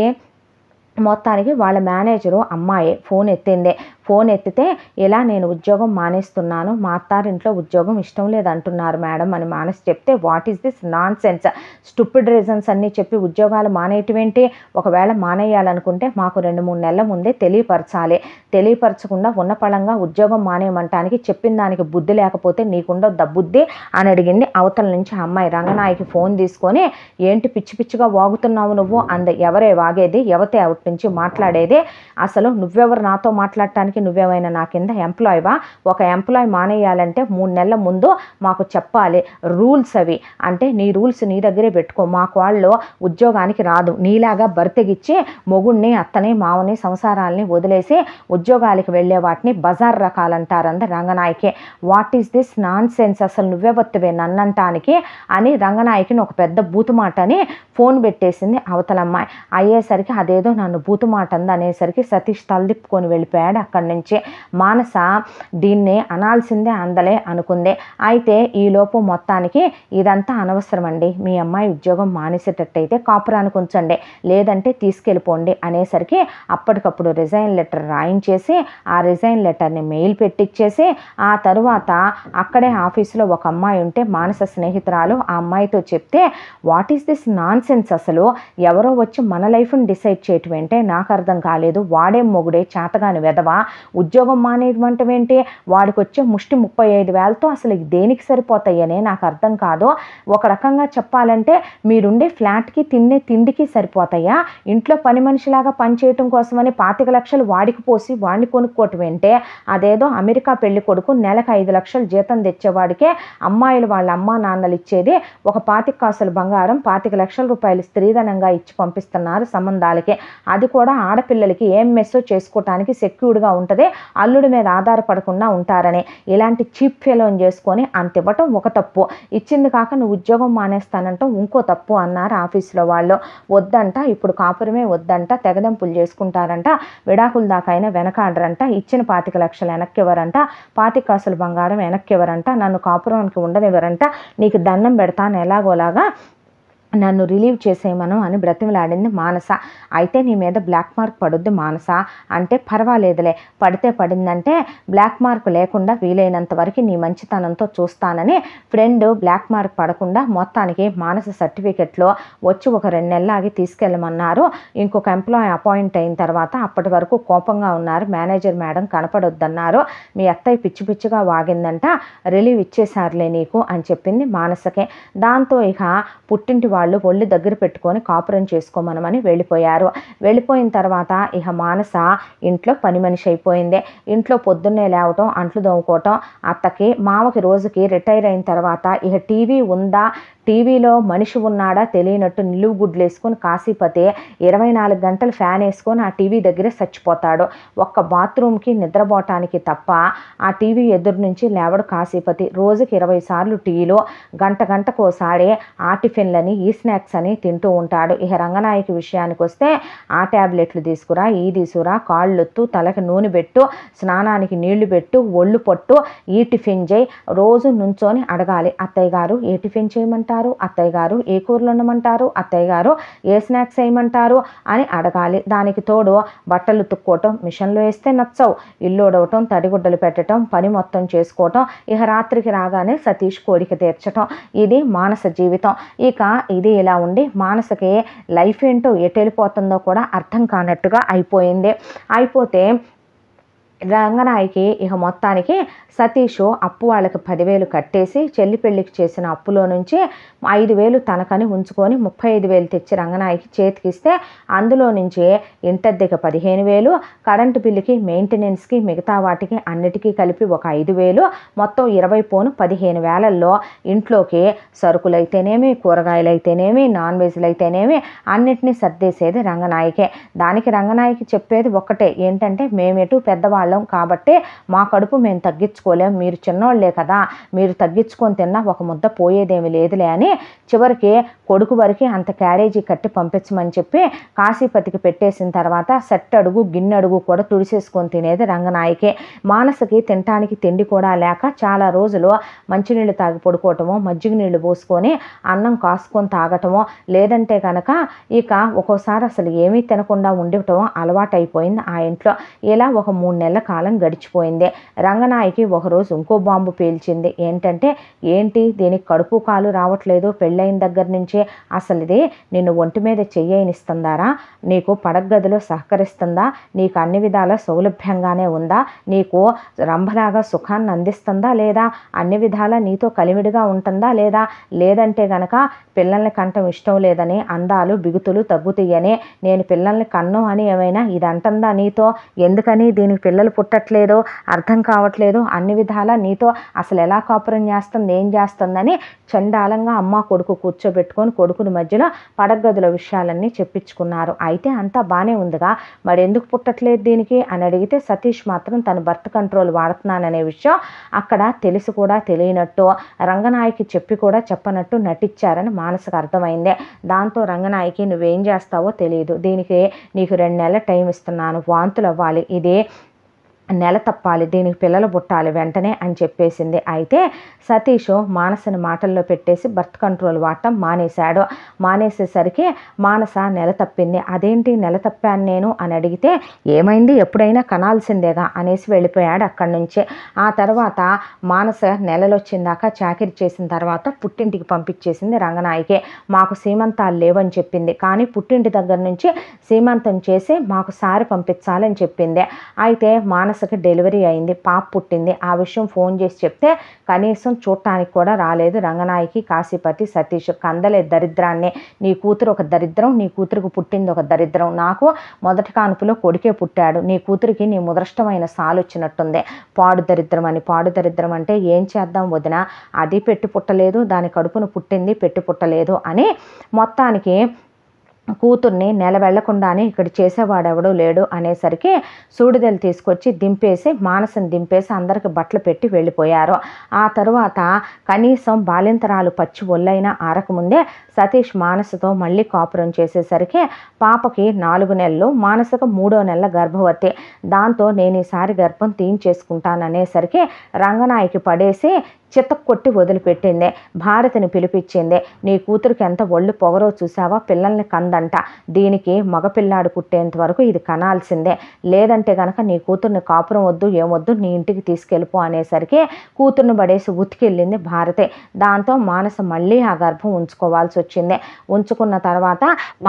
మొత్తానికి వాళ్ళ మేనేజరు అమ్మాయి ఫోన్ ఎత్తింది ఫోన్ ఎత్తితే ఇలా నేను ఉద్యోగం మానేస్తున్నాను మా అత్తారింట్లో ఉద్యోగం ఇష్టం లేదంటున్నారు మేడం అని మానేసి చెప్తే what is this nonsense stupid reasons అన్నీ చెప్పి ఉద్యోగాలు మానేటివేంటి ఒకవేళ మానేయాలనుకుంటే మాకు రెండు మూడు నెలల ముందే తెలియపరచాలి తెలియపరచకుండా ఉన్న పళంగా ఉద్యోగం మానేయమంటానికి చెప్పిన దానికి బుద్ధి లేకపోతే నీకుండో దబ్బుద్ది అని అడిగింది అవతల నుంచి అమ్మాయి రంగనాయకి ఫోన్ తీసుకొని ఏంటి పిచ్చి పిచ్చిగా వాగుతున్నావు నువ్వు అంద ఎవరే వాగేది ఎవతే అవుట్ నుంచి మాట్లాడేది అసలు నువ్వెవరు నాతో మాట్లాడటానికి దానికి నువ్వేమైనా నా కింద ఎంప్లాయీవా ఒక ఎంప్లాయ్ మానేయాలంటే మూడు నెలల ముందు మాకు చెప్పాలి రూల్స్ అవి అంటే నీ రూల్స్ నీ దగ్గరే పెట్టుకో మాకు వాళ్ళు ఉద్యోగానికి రాదు నీలాగా బర్తెగిచ్చి మొగుడిని అత్తని మావని సంసారాలని వదిలేసి ఉద్యోగాలకు వెళ్ళే వాటిని బజార్ అంద రంగనాయకే what is this nonsense అసలు నువ్వే వత్తువే నన్నంటానికి అని రంగనాయకిని ఒక పెద్ద బూతు మాట అని ఫోన్ పెట్టేసింది అవతలమ్మాయి అయ్యేసరికి అదేదో నన్ను బూతు మాట అంది అనేసరికి సతీష్ తలదిప్పుకొని వెళ్ళిపోయాడు అక్కడ చిన్నప్పటి నుంచి మానస దీన్ని అనాల్సిందే అందలే అనుకుంది అయితే ఈలోపు మొత్తానికి ఇదంతా అనవసరం అండి మీ అమ్మాయి ఉద్యోగం మానేసేటట్టయితే కాపురానికి ఉంచండి లేదంటే తీసుకెళ్ళిపోండి అనేసరికి అప్పటికప్పుడు రిజైన్ లెటర్ రాయించేసి ఆ రిజైన్ లెటర్ని మెయిల్ పెట్టిచ్చేసి ఆ తరువాత అక్కడే ఆఫీసులో ఒక అమ్మాయి ఉంటే మానస స్నేహితురాలు ఆ అమ్మాయితో చెప్తే what is this nonsense అసలు ఎవరో వచ్చి మన లైఫ్ని డిసైడ్ చేయటం అంటే నాకు అర్థం కాలేదు వాడే మొగుడే చేతగాని వెదవా ఉద్యోగం మానేయటం ఏంటి వాడికి వచ్చే ముష్టి ముప్పై ఐదు వేలతో అసలు దేనికి సరిపోతాయనే నాకు అర్థం కాదు ఒక రకంగా చెప్పాలంటే మీరుండే ఫ్లాట్కి తిన్నే తిండికి సరిపోతాయా ఇంట్లో పని మనిషిలాగా పనిచేయటం కోసమని పాతిక లక్షలు వాడికి పోసి వాడిని కొనుక్కోవటం ఏంటే అదేదో అమెరికా పెళ్లి కొడుకు నెలకు ఐదు లక్షలు జీతం తెచ్చేవాడికే అమ్మాయిలు వాళ్ళ అమ్మ నాన్నలు ఇచ్చేది ఒక పాతిక కాసులు బంగారం పాతిక లక్షల రూపాయలు స్త్రీధనంగా ఇచ్చి పంపిస్తున్నారు సంబంధాలకి అది కూడా ఆడపిల్లలకి ఏం మెస్సో చేసుకోవటానికి సెక్యూర్డ్గా ఉంటుంది అల్లుడి మీద ఆధారపడకుండా ఉంటారని ఇలాంటి చీప్ ఫెలోన్ చేసుకొని అంత ఇవ్వటం ఒక తప్పు ఇచ్చింది కాక నువ్వు ఉద్యోగం మానేస్తానంటాం ఇంకో తప్పు అన్నారు ఆఫీసులో వాళ్ళు వద్దంట ఇప్పుడు కాపురమే వద్దంట తెగదెంపులు చేసుకుంటారంట విడాకుల దాకైనా వెనకాడరంట ఇచ్చిన పాతిక లక్షలు వెనక్కి ఇవ్వరంట పాతిక కాసులు బంగారం వెనక్కి ఇవ్వరంట నన్ను కాపురానికి ఉండనివ్వరంట నీకు దండం పెడతాను ఎలాగోలాగా నన్ను రిలీవ్ చేసేయమను అని బ్రతిమలాడింది మానస అయితే నీ మీద బ్లాక్ మార్క్ పడుద్ది మానస అంటే పర్వాలేదులే పడితే పడిందంటే బ్లాక్ మార్క్ లేకుండా వీలైనంత వరకు నీ మంచితనంతో చూస్తానని ఫ్రెండ్ బ్లాక్ మార్క్ పడకుండా మొత్తానికి మానస సర్టిఫికెట్లో వచ్చి ఒక రెండు నెలలు ఆగి తీసుకెళ్ళమన్నారు ఇంకొక ఎంప్లాయ్ అపాయింట్ అయిన తర్వాత అప్పటి వరకు కోపంగా ఉన్నారు మేనేజర్ మేడం కనపడొద్దన్నారు మీ అత్తయ్య పిచ్చి పిచ్చిగా వాగిందంట రిలీవ్ ఇచ్చేశారులే నీకు అని చెప్పింది మానసకే దాంతో ఇక పుట్టింటి వాళ్ళు ఒళ్ళు దగ్గర పెట్టుకొని కాపురం చేసుకోమనమని వెళ్ళిపోయారు వెళ్ళిపోయిన తర్వాత ఇక మానస ఇంట్లో పని మనిషి అయిపోయింది ఇంట్లో పొద్దున్నే లేవటం అంట్లు దోముకోవటం అత్తకి మామకి రోజుకి రిటైర్ అయిన తర్వాత ఇక టీవీ ఉందా టీవీలో మనిషి ఉన్నాడా తెలియనట్టు నిలువు గుడ్లు వేసుకొని కాశీపతే ఇరవై నాలుగు గంటలు ఫ్యాన్ వేసుకొని ఆ టీవీ దగ్గరే చచ్చిపోతాడు ఒక్క బాత్రూమ్కి నిద్రపోవటానికి తప్ప ఆ టీవీ ఎదురు నుంచి లేవడు కాశీపతి రోజుకి ఇరవై సార్లు టీలో గంట గంటకోసారి ఆ టిఫిన్లని ఈ స్నాక్స్ అని తింటూ ఉంటాడు ఇక రంగనాయకి విషయానికి వస్తే ఆ ట్యాబ్లెట్లు తీసుకురా ఈ తీసుకురా కాళ్ళొత్తు తలకి నూనె పెట్టు స్నానానికి నీళ్లు పెట్టు ఒళ్ళు పట్టు ఈ టిఫిన్ చేయి రోజు నుంచొని అడగాలి అత్తయ్య గారు ఏ టిఫిన్ చేయమంటారు వండమంటారు అత్తయ్య గారు ఏ కూరలు ఉండమంటారు అత్తయ్య గారు ఏ స్నాక్స్ వేయమంటారు అని అడగాలి దానికి తోడు బట్టలు తుక్కోవటం మిషన్లో వేస్తే నచ్చవు ఇల్లు ఉడవటం తడిగుడ్డలు పెట్టడం పని మొత్తం చేసుకోవటం ఇక రాత్రికి రాగానే సతీష్ కోరిక తీర్చటం ఇది మానస జీవితం ఇక ఇది ఇలా ఉండి మానసకి లైఫ్ ఏంటో ఎటు వెళ్ళిపోతుందో కూడా అర్థం కానట్టుగా అయిపోయింది అయిపోతే రంగనాయకి ఇక మొత్తానికి సతీష్ అప్పు వాళ్ళకి పదివేలు కట్టేసి చెల్లి పెళ్ళికి చేసిన అప్పులో నుంచి ఐదు వేలు తనకని ఉంచుకొని ముప్పై ఐదు వేలు తెచ్చి రంగనాయకి చేతికిస్తే అందులో నుంచి ఇంటద్దెకి పదిహేను వేలు కరెంటు బిల్లుకి మెయింటెనెన్స్కి మిగతా వాటికి అన్నిటికీ కలిపి ఒక ఐదు వేలు మొత్తం ఇరవై పోను పదిహేను వేలల్లో ఇంట్లోకి సరుకులు అయితేనేమి కూరగాయలు అయితేనేమి నాన్ అయితేనేమి అన్నిటినీ సర్దేసేది రంగనాయకే దానికి రంగనాయకి చెప్పేది ఒక్కటే ఏంటంటే మేమెటు పెద్దవాళ్ళు వాళ్ళం కాబట్టి మా కడుపు మేము తగ్గించుకోలేం మీరు చిన్నవాళ్ళే కదా మీరు తగ్గించుకొని తిన్నా ఒక ముద్ద పోయేదేమి లేదులే అని చివరికి కొడుకు వరకు అంత క్యారేజీ కట్టి పంపించమని చెప్పి కాశీపతికి పెట్టేసిన తర్వాత సెట్టడుగు గిన్నెడుగు కూడా తుడిసేసుకొని తినేది రంగనాయకే మానసకి తినటానికి తిండి కూడా లేక చాలా రోజులు మంచినీళ్ళు తాగి పడుకోవటమో మజ్జిగ నీళ్ళు పోసుకొని అన్నం కాసుకొని తాగటమో లేదంటే కనుక ఇక ఒక్కోసారి అసలు ఏమీ తినకుండా ఉండటం అలవాటైపోయింది ఆ ఇంట్లో ఇలా ఒక మూడు నెలల కాలం గడిచిపోయింది రంగనాయకి ఒకరోజు ఇంకో బాంబు పేల్చింది ఏంటంటే ఏంటి దీనికి కడుపు కాలు రావట్లేదు పెళ్ళైన దగ్గర నుంచే అసలు ఇది నిన్ను ఒంటి మీద చెయ్యనిస్తుందారా నీకు పడగదిలో సహకరిస్తుందా నీకు అన్ని విధాల సౌలభ్యంగానే ఉందా నీకు రంభలాగా సుఖాన్ని అందిస్తుందా లేదా అన్ని విధాల నీతో కలిమిడిగా ఉంటుందా లేదా లేదంటే గనక పిల్లల్ని కంటం ఇష్టం లేదని అందాలు బిగుతులు తగ్గుతాయని నేను పిల్లల్ని కన్ను అని ఏమైనా ఇది అంటుందా నీతో ఎందుకని దీనికి పిల్లలు పుట్టట్లేదో అర్థం కావట్లేదు అన్ని విధాలా నీతో అసలు ఎలా కాపురం చేస్తుంది ఏం చేస్తుందని చండాలంగా అమ్మ కొడుకు కూర్చోబెట్టుకొని కొడుకుని మధ్యలో పడగదుల విషయాలన్నీ చెప్పించుకున్నారు అయితే అంతా బాగానే ఉందిగా మరి ఎందుకు పుట్టట్లేదు దీనికి అని అడిగితే సతీష్ మాత్రం తన బర్త్ కంట్రోల్ వాడుతున్నాననే విషయం అక్కడ తెలిసి కూడా తెలియనట్టు రంగనాయకి చెప్పి కూడా చెప్పనట్టు నటించారని మానసుకు అర్థమైంది దాంతో రంగనాయకి నువ్వేం చేస్తావో తెలియదు దీనికి నీకు రెండు నెలల టైం ఇస్తున్నాను వాంతులు అవ్వాలి ఇది నెల తప్పాలి దీనికి పిల్లలు పుట్టాలి వెంటనే అని చెప్పేసింది అయితే సతీష్ మానసని మాటల్లో పెట్టేసి బర్త్ కంట్రోల్ వాడటం మానేశాడు మానేసేసరికి మానస నెల తప్పింది అదేంటి నెల తప్పాను నేను అని అడిగితే ఏమైంది ఎప్పుడైనా కనాల్సిందేగా అనేసి వెళ్ళిపోయాడు అక్కడి నుంచి ఆ తర్వాత మానస నెలలు వచ్చిందాకా చాకరీ చేసిన తర్వాత పుట్టింటికి పంపించేసింది రంగనాయకే మాకు సీమంతాలు లేవని చెప్పింది కానీ పుట్టింటి దగ్గర నుంచి సీమంతం చేసి మాకు సారి పంపించాలని చెప్పింది అయితే మానస వరుసకి డెలివరీ అయింది పాప పుట్టింది ఆ విషయం ఫోన్ చేసి చెప్తే కనీసం చూడటానికి కూడా రాలేదు రంగనాయకి కాశీపతి సతీష్ కందలే దరిద్రాన్ని నీ కూతురు ఒక దరిద్రం నీ కూతురుకు పుట్టింది ఒక దరిద్రం నాకు మొదటి కానుపులో కొడుకే పుట్టాడు నీ కూతురికి నీ ముదృష్టమైన సాలు వచ్చినట్టుంది పాడు దరిద్రం అని పాడు దరిద్రం అంటే ఏం చేద్దాం వదిన అది పెట్టి పుట్టలేదు దాని కడుపును పుట్టింది పెట్టి పుట్టలేదు అని మొత్తానికి కూతుర్ని నెల వెళ్లకుండానే ఇక్కడ చేసేవాడెవడూ లేడు అనేసరికి సూడిదలు తీసుకొచ్చి దింపేసి మానసం దింపేసి అందరికి బట్టలు పెట్టి వెళ్ళిపోయారు ఆ తర్వాత కనీసం బాలింతరాలు పచ్చి ఒళ్ళైనా ఆరకముందే సతీష్ మానసతో మళ్ళీ కాపురం చేసేసరికి పాపకి నాలుగు నెలలు మానసకు మూడో నెలల గర్భవతి దాంతో నేను ఈసారి గర్భం తీయించేసుకుంటాననేసరికి రంగనాయికి పడేసి చిత్త కొట్టి వదిలిపెట్టింది భారతిని పిలిపించింది నీ కూతురికి ఎంత ఒళ్ళు పొగరో చూసావా పిల్లల్ని కందంట దీనికి మగపిల్లాడు పుట్టేంత వరకు ఇది కనాల్సిందే లేదంటే గనక నీ కూతుర్ని కాపురం వద్దు ఏమొద్దు నీ ఇంటికి తీసుకెళ్ళిపో అనేసరికి కూతుర్ని పడేసి ఉతికెళ్ళింది భారతే దాంతో మానస మళ్ళీ ఆ గర్భం ఉంచుకోవాల్సి వచ్చింది ఉంచుకున్న తర్వాత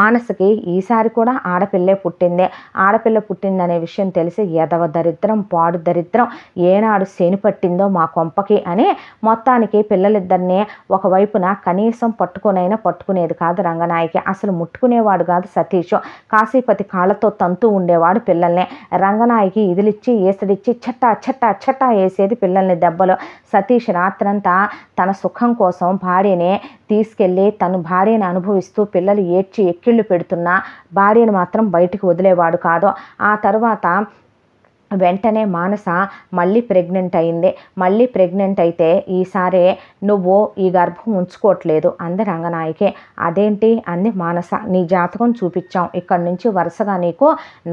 మానసకి ఈసారి కూడా ఆడపిల్లే పుట్టిందే ఆడపిల్ల పుట్టిందనే విషయం తెలిసి ఎదవ దరిద్రం పాడు దరిద్రం ఏనాడు శని పట్టిందో మా కొంపకి అని మొత్తానికి పిల్లలిద్దరినీ ఒకవైపున కనీసం పట్టుకునైనా పట్టుకునేది కాదు రంగనాయకి అసలు ముట్టుకునేవాడు కాదు సతీష్ కాశీపతి కాళ్ళతో తంతు ఉండేవాడు పిల్లల్ని రంగనాయకి ఇదిలిచ్చి ఏసడిచ్చి చెట్టా చెట్టా చెట్టా వేసేది పిల్లల్ని దెబ్బలు సతీష్ రాత్రంతా తన సుఖం కోసం భార్యని తీసుకెళ్ళి తను భార్యను అనుభవిస్తూ పిల్లలు ఏడ్చి ఎక్కిళ్ళు పెడుతున్నా భార్యను మాత్రం బయటికి వదిలేవాడు కాదు ఆ తర్వాత వెంటనే మానస మళ్ళీ ప్రెగ్నెంట్ అయింది మళ్ళీ ప్రెగ్నెంట్ అయితే ఈసారి నువ్వు ఈ గర్భం ఉంచుకోవట్లేదు అంది రంగనాయకే అదేంటి అంది మానస నీ జాతకం చూపించాం ఇక్కడి నుంచి వరుసగా నీకు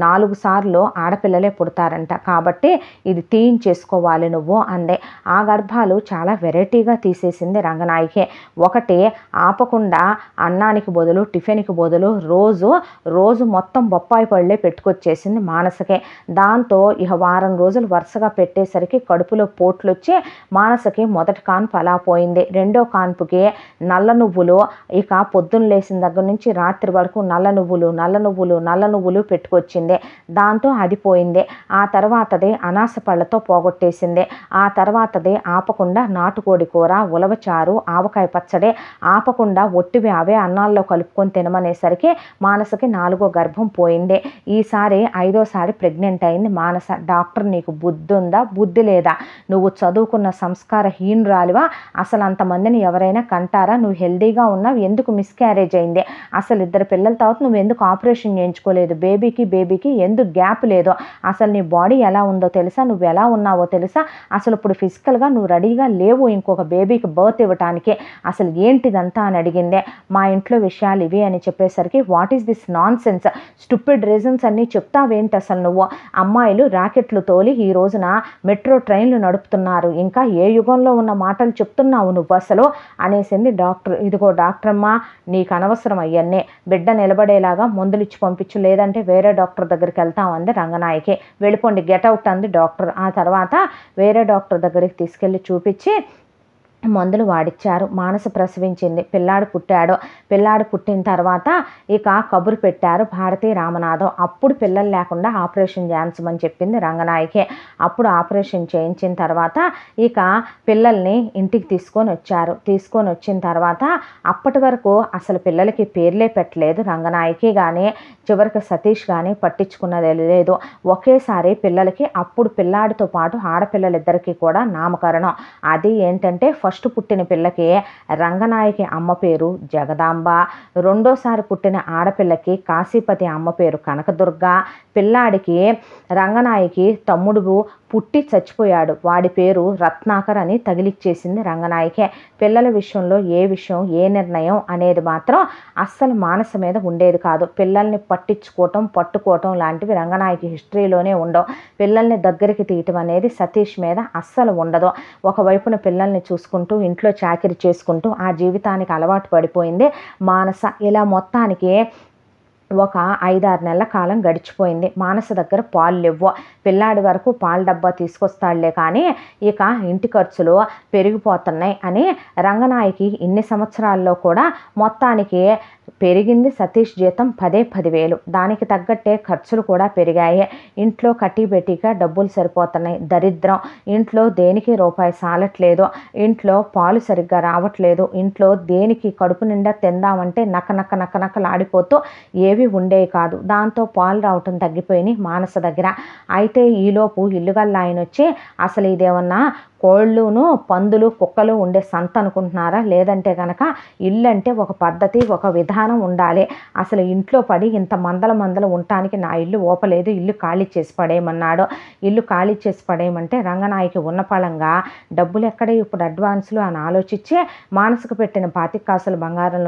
నాలుగు సార్లు ఆడపిల్లలే పుడతారంట కాబట్టి ఇది తీయించేసుకోవాలి నువ్వు అంది ఆ గర్భాలు చాలా వెరైటీగా తీసేసింది రంగనాయకే ఒకటి ఆపకుండా అన్నానికి బదులు టిఫిన్కి బదులు రోజు రోజు మొత్తం బొప్పాయి పళ్ళే పెట్టుకొచ్చేసింది మానసకే దాంతో ఇహ ఇక వారం రోజులు వరుసగా పెట్టేసరికి కడుపులో పోట్లొచ్చి మానసకి మొదటి కాన్పు అలా పోయింది రెండో కాన్పుకి నల్ల నువ్వులు ఇక పొద్దున్న లేచిన దగ్గర నుంచి రాత్రి వరకు నల్ల నువ్వులు నల్ల నువ్వులు నల్ల నువ్వులు పెట్టుకొచ్చింది దాంతో అది పోయింది ఆ తర్వాతది అనాస పళ్ళతో పోగొట్టేసింది ఆ తర్వాతది ఆపకుండా నాటుకోడి కూర ఉలవచారు ఆవకాయ పచ్చడి ఆపకుండా ఒట్టివి అవే అన్నాల్లో కలుపుకొని తినమనేసరికి మానసకి నాలుగో గర్భం పోయింది ఈసారి ఐదోసారి ప్రెగ్నెంట్ అయింది మానస డాక్టర్ నీకు బుద్ధి ఉందా బుద్ధి లేదా నువ్వు చదువుకున్న సంస్కార హీనురాలివా అసలు అంతమందిని ఎవరైనా కంటారా నువ్వు హెల్దీగా ఉన్నావు ఎందుకు మిస్క్యారేజ్ అయింది అసలు ఇద్దరు పిల్లల తర్వాత నువ్వు ఎందుకు ఆపరేషన్ చేయించుకోలేదు బేబీకి బేబీకి ఎందుకు గ్యాప్ లేదు అసలు నీ బాడీ ఎలా ఉందో తెలుసా నువ్వు ఎలా ఉన్నావో తెలుసా అసలు ఇప్పుడు ఫిజికల్గా నువ్వు రెడీగా లేవు ఇంకొక బేబీకి బర్త్ ఇవ్వటానికి అసలు ఏంటిదంతా అని అడిగిందే మా ఇంట్లో విషయాలు ఇవి అని చెప్పేసరికి what is this nonsense stupid reasons అన్నీ చెప్తావేంటి అసలు నువ్వు అమ్మాయిలు రాకెట్లు తోలి ఈ రోజున మెట్రో ట్రైన్లు నడుపుతున్నారు ఇంకా ఏ యుగంలో ఉన్న మాటలు చెప్తున్నావు నువ్వు అసలు అనేసింది డాక్టర్ ఇదిగో డాక్టర్ అమ్మా నీకు అనవసరం అయ్యన్నే బిడ్డ నిలబడేలాగా మందులు ఇచ్చి పంపించు లేదంటే వేరే డాక్టర్ దగ్గరికి వెళ్తామంది రంగనాయకి వెళ్ళిపోండి గెట్ అవుట్ అంది డాక్టర్ ఆ తర్వాత వేరే డాక్టర్ దగ్గరికి తీసుకెళ్ళి చూపించి మందులు వాడిచ్చారు మానస ప్రసవించింది పిల్లాడు పుట్టాడు పిల్లాడు పుట్టిన తర్వాత ఇక కబురు పెట్టారు భారతీ రామనాథం అప్పుడు పిల్లలు లేకుండా ఆపరేషన్ చేయించమని చెప్పింది రంగనాయకే అప్పుడు ఆపరేషన్ చేయించిన తర్వాత ఇక పిల్లల్ని ఇంటికి తీసుకొని వచ్చారు తీసుకొని వచ్చిన తర్వాత అప్పటి వరకు అసలు పిల్లలకి పేర్లే పెట్టలేదు రంగనాయకి కానీ చివరికి సతీష్ కానీ పట్టించుకున్నది లేదు ఒకేసారి పిల్లలకి అప్పుడు పిల్లాడితో పాటు ఆడపిల్లలిద్దరికీ కూడా నామకరణం అది ఏంటంటే ఫస్ట్ ఫస్ట్ పుట్టిన పిల్లకి రంగనాయకి అమ్మ పేరు జగదాంబ రెండోసారి పుట్టిన ఆడపిల్లకి కాశీపతి అమ్మ పేరు కనకదుర్గ పిల్లాడికి రంగనాయకి తమ్ముడు పుట్టి చచ్చిపోయాడు వాడి పేరు రత్నాకర్ అని తగిలిచ్చేసింది రంగనాయకే పిల్లల విషయంలో ఏ విషయం ఏ నిర్ణయం అనేది మాత్రం అస్సలు మానస మీద ఉండేది కాదు పిల్లల్ని పట్టించుకోవటం పట్టుకోవటం లాంటివి రంగనాయకి హిస్టరీలోనే ఉండవు పిల్లల్ని దగ్గరికి తీయటం అనేది సతీష్ మీద అస్సలు ఉండదు ఒకవైపున పిల్లల్ని చూసుకుంటూ ఇంట్లో చాకరీ చేసుకుంటూ ఆ జీవితానికి అలవాటు పడిపోయింది మానస ఇలా మొత్తానికి ఒక ఐదారు నెలల కాలం గడిచిపోయింది మానస దగ్గర పాలు లేవు పిల్లాడి వరకు పాల డబ్బా తీసుకొస్తాడులే కానీ ఇక ఇంటి ఖర్చులు పెరిగిపోతున్నాయి అని రంగనాయకి ఇన్ని సంవత్సరాల్లో కూడా మొత్తానికి పెరిగింది సతీష్ జీతం పదే పదివేలు దానికి తగ్గట్టే ఖర్చులు కూడా పెరిగాయి ఇంట్లో కట్టిబెట్టిగా డబ్బులు సరిపోతున్నాయి దరిద్రం ఇంట్లో దేనికి రూపాయి సాలట్లేదు ఇంట్లో పాలు సరిగ్గా రావట్లేదు ఇంట్లో దేనికి కడుపు నిండా తిందామంటే నక్క నక్క నక్క నక్కలాడిపోతూ ఏవి ఉండేవి కాదు దాంతో పాలు రావటం తగ్గిపోయినాయి మానస దగ్గర అయితే ఈలోపు ఇల్లుగల్లా ఆయన వచ్చి అసలు ఇదేమన్నా కోళ్ళును పందులు కుక్కలు ఉండే సంత అనుకుంటున్నారా లేదంటే కనుక ఇల్లు అంటే ఒక పద్ధతి ఒక విధానం ఉండాలి అసలు ఇంట్లో పడి ఇంత మందల మందలు ఉండటానికి నా ఇల్లు ఓపలేదు ఇల్లు ఖాళీ చేసి పడేయమన్నాడు ఇల్లు ఖాళీ చేసి పడేయమంటే రంగనాయకి ఉన్న పళంగా డబ్బులు ఎక్కడ ఇప్పుడు అడ్వాన్స్లు అని ఆలోచించి మానసుకు పెట్టిన పాతిక కాసులు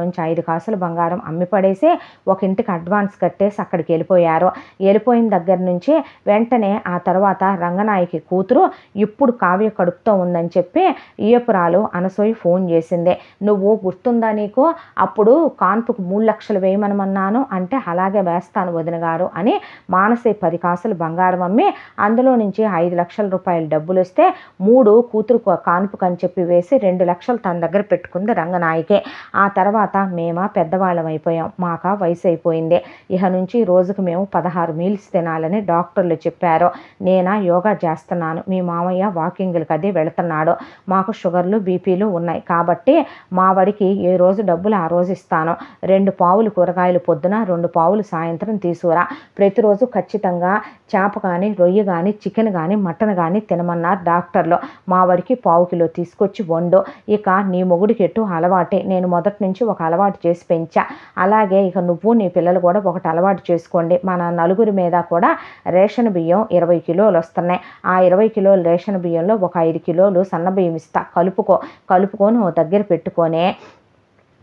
నుంచి ఐదు కాసులు బంగారం అమ్మి పడేసి ఒక ఇంటికి అడ్వాన్స్ కట్టేసి అక్కడికి వెళ్ళిపోయారు వెళ్ళిపోయిన దగ్గర నుంచి వెంటనే ఆ తర్వాత రంగనాయకి కూతురు ఇప్పుడు కావ్య కడుపు గుర్తు ఉందని చెప్పి ఈయపురాలు అనసూయ ఫోన్ చేసిందే నువ్వు గుర్తుందా నీకు అప్పుడు కాన్పుకు మూడు లక్షలు వేయమనమన్నాను అంటే అలాగే వేస్తాను వదిన గారు అని మానసి పది కాసులు బంగారం అమ్మి అందులో నుంచి ఐదు లక్షల రూపాయలు డబ్బులు ఇస్తే మూడు కూతురు కాన్పుకు అని చెప్పి వేసి రెండు లక్షలు తన దగ్గర పెట్టుకుంది రంగనాయకే ఆ తర్వాత మేమా పెద్దవాళ్ళం అయిపోయాం మాక వయసు అయిపోయింది ఇక నుంచి రోజుకు మేము పదహారు మీల్స్ తినాలని డాక్టర్లు చెప్పారు నేనా యోగా చేస్తున్నాను మీ మామయ్య వాకింగ్లకు అదే వెళుతున్నాడు మాకు షుగర్లు బీపీలు ఉన్నాయి కాబట్టి మా వాడికి ఏ రోజు డబ్బులు ఆ రోజు ఇస్తాను రెండు పావులు కూరగాయలు పొద్దున రెండు పావులు సాయంత్రం తీసుకురా ప్రతిరోజు ఖచ్చితంగా చేప కానీ రొయ్య కానీ చికెన్ కానీ మటన్ కానీ తినమన్నారు డాక్టర్లు మా వాడికి పావు కిలో తీసుకొచ్చి వండు ఇక నీ మొగుడికి ఎటు అలవాటే నేను మొదటి నుంచి ఒక అలవాటు చేసి పెంచా అలాగే ఇక నువ్వు నీ పిల్లలు కూడా ఒకటి అలవాటు చేసుకోండి మన నలుగురి మీద కూడా రేషన్ బియ్యం ఇరవై కిలోలు వస్తున్నాయి ఆ ఇరవై కిలోల రేషన్ బియ్యంలో ఒక ఐదు కిలోలు సన్నబియ్యం ఇస్తా కలుపుకో కలుపుకొని దగ్గర పెట్టుకొని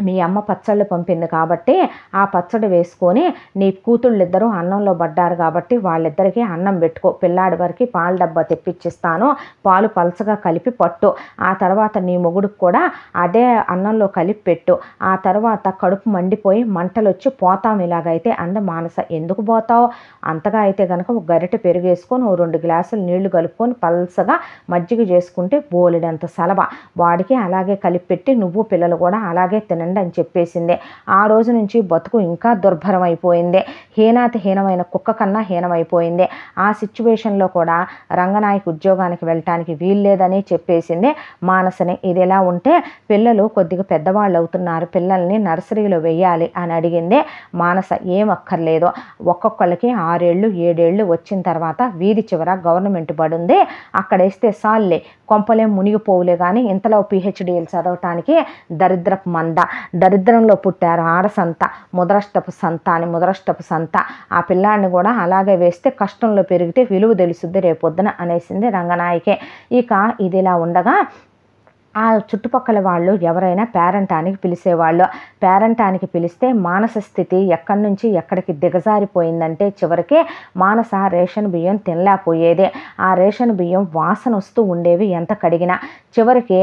మీ అమ్మ పచ్చళ్ళు పంపింది కాబట్టి ఆ పచ్చడి వేసుకొని నీ కూతుళ్ళిద్దరూ అన్నంలో పడ్డారు కాబట్టి వాళ్ళిద్దరికీ అన్నం పెట్టుకో పిల్లాడి వరకు పాల డబ్బా తెప్పించిస్తాను పాలు పలసగా కలిపి పట్టు ఆ తర్వాత నీ మొగుడుకు కూడా అదే అన్నంలో కలిపి పెట్టు ఆ తర్వాత కడుపు మండిపోయి మంటలు వచ్చి పోతాం ఇలాగైతే అంద మానస ఎందుకు పోతావు అంతగా అయితే కనుక ఒక గరిటె పెరుగేసుకొని ఓ రెండు గ్లాసులు నీళ్లు కలుపుకొని పలసగా మజ్జిగ చేసుకుంటే బోలెడంత సలవ వాడికి అలాగే కలిపి పెట్టి నువ్వు పిల్లలు కూడా అలాగే తిన రండి అని చెప్పేసింది ఆ రోజు నుంచి బతుకు ఇంకా దుర్భరం అయిపోయింది హీనాతి హీనమైన కుక్క కన్నా హీనమైపోయింది ఆ సిచ్యువేషన్లో కూడా రంగనాయకు ఉద్యోగానికి వెళ్ళటానికి వీల్లేదని చెప్పేసింది మానసని ఇది ఎలా ఉంటే పిల్లలు కొద్దిగా పెద్దవాళ్ళు అవుతున్నారు పిల్లల్ని నర్సరీలో వెయ్యాలి అని అడిగింది మానస ఏం అక్కర్లేదు ఒక్కొక్కళ్ళకి ఆరేళ్ళు ఏడేళ్ళు వచ్చిన తర్వాత వీధి చివర గవర్నమెంట్ పడుంది అక్కడేస్తే సాల్లే కొంపలేం మునిగిపోవులే కానీ ఇంతలో పిహెచ్డీలు చదవటానికి దరిద్రపు మంద దరిద్రంలో పుట్టారు ఆడసంత ముదరష్టపు సంత అని ముదరష్టపు సంత ఆ పిల్లాడిని కూడా అలాగే వేస్తే కష్టంలో పెరిగితే విలువ తెలుసుద్ది రేపొద్దున అనేసింది రంగనాయకే ఇక ఇదిలా ఉండగా ఆ చుట్టుపక్కల వాళ్ళు ఎవరైనా పేరంటానికి పిలిచేవాళ్ళు పేరంటానికి పిలిస్తే మానస స్థితి ఎక్కడి నుంచి ఎక్కడికి దిగజారిపోయిందంటే చివరికి మానస రేషన్ బియ్యం తినలేకపోయేదే ఆ రేషన్ బియ్యం వాసన వస్తూ ఉండేవి ఎంత కడిగినా చివరికి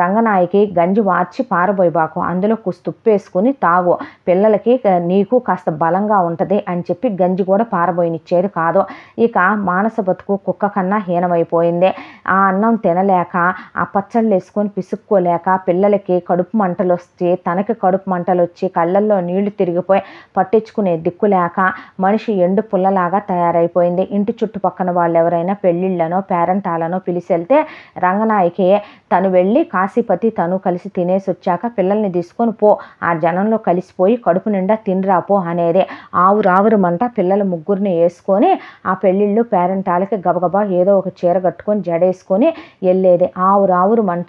రంగనాయకి గంజి వార్చి పారబోయబాకు అందులో తుప్పేసుకుని తాగు పిల్లలకి నీకు కాస్త బలంగా ఉంటుంది అని చెప్పి గంజి కూడా పారబోయినిచ్చేది కాదు ఇక మానస బతుకు కుక్క కన్నా హీనమైపోయింది ఆ అన్నం తినలేక ఆ పచ్చళ్ళు వేసుకొని పిసుక్కోలేక పిల్లలకి కడుపు మంటలు వస్తే తనకి కడుపు మంటలు వచ్చి కళ్ళల్లో నీళ్లు తిరిగిపోయి పట్టించుకునే దిక్కు లేక మనిషి ఎండు పుల్లలాగా తయారైపోయింది ఇంటి చుట్టుపక్కన వాళ్ళు ఎవరైనా పెళ్ళిళ్ళనో పేరెంటాలనో పిలిచి వెళ్తే రంగనాయకి తను వెళ్ళి కాశీపతి తను కలిసి తినేసి వచ్చాక పిల్లల్ని తీసుకొని పో ఆ జనంలో కలిసిపోయి కడుపు నిండా తినరాపో అనేది ఆవు మంట పిల్లల ముగ్గురిని వేసుకొని ఆ పెళ్ళిళ్ళు పేరెంటాలకి గబగబా ఏదో ఒక చీర కట్టుకొని జడేసుకొని వెళ్ళేది ఆవు మంట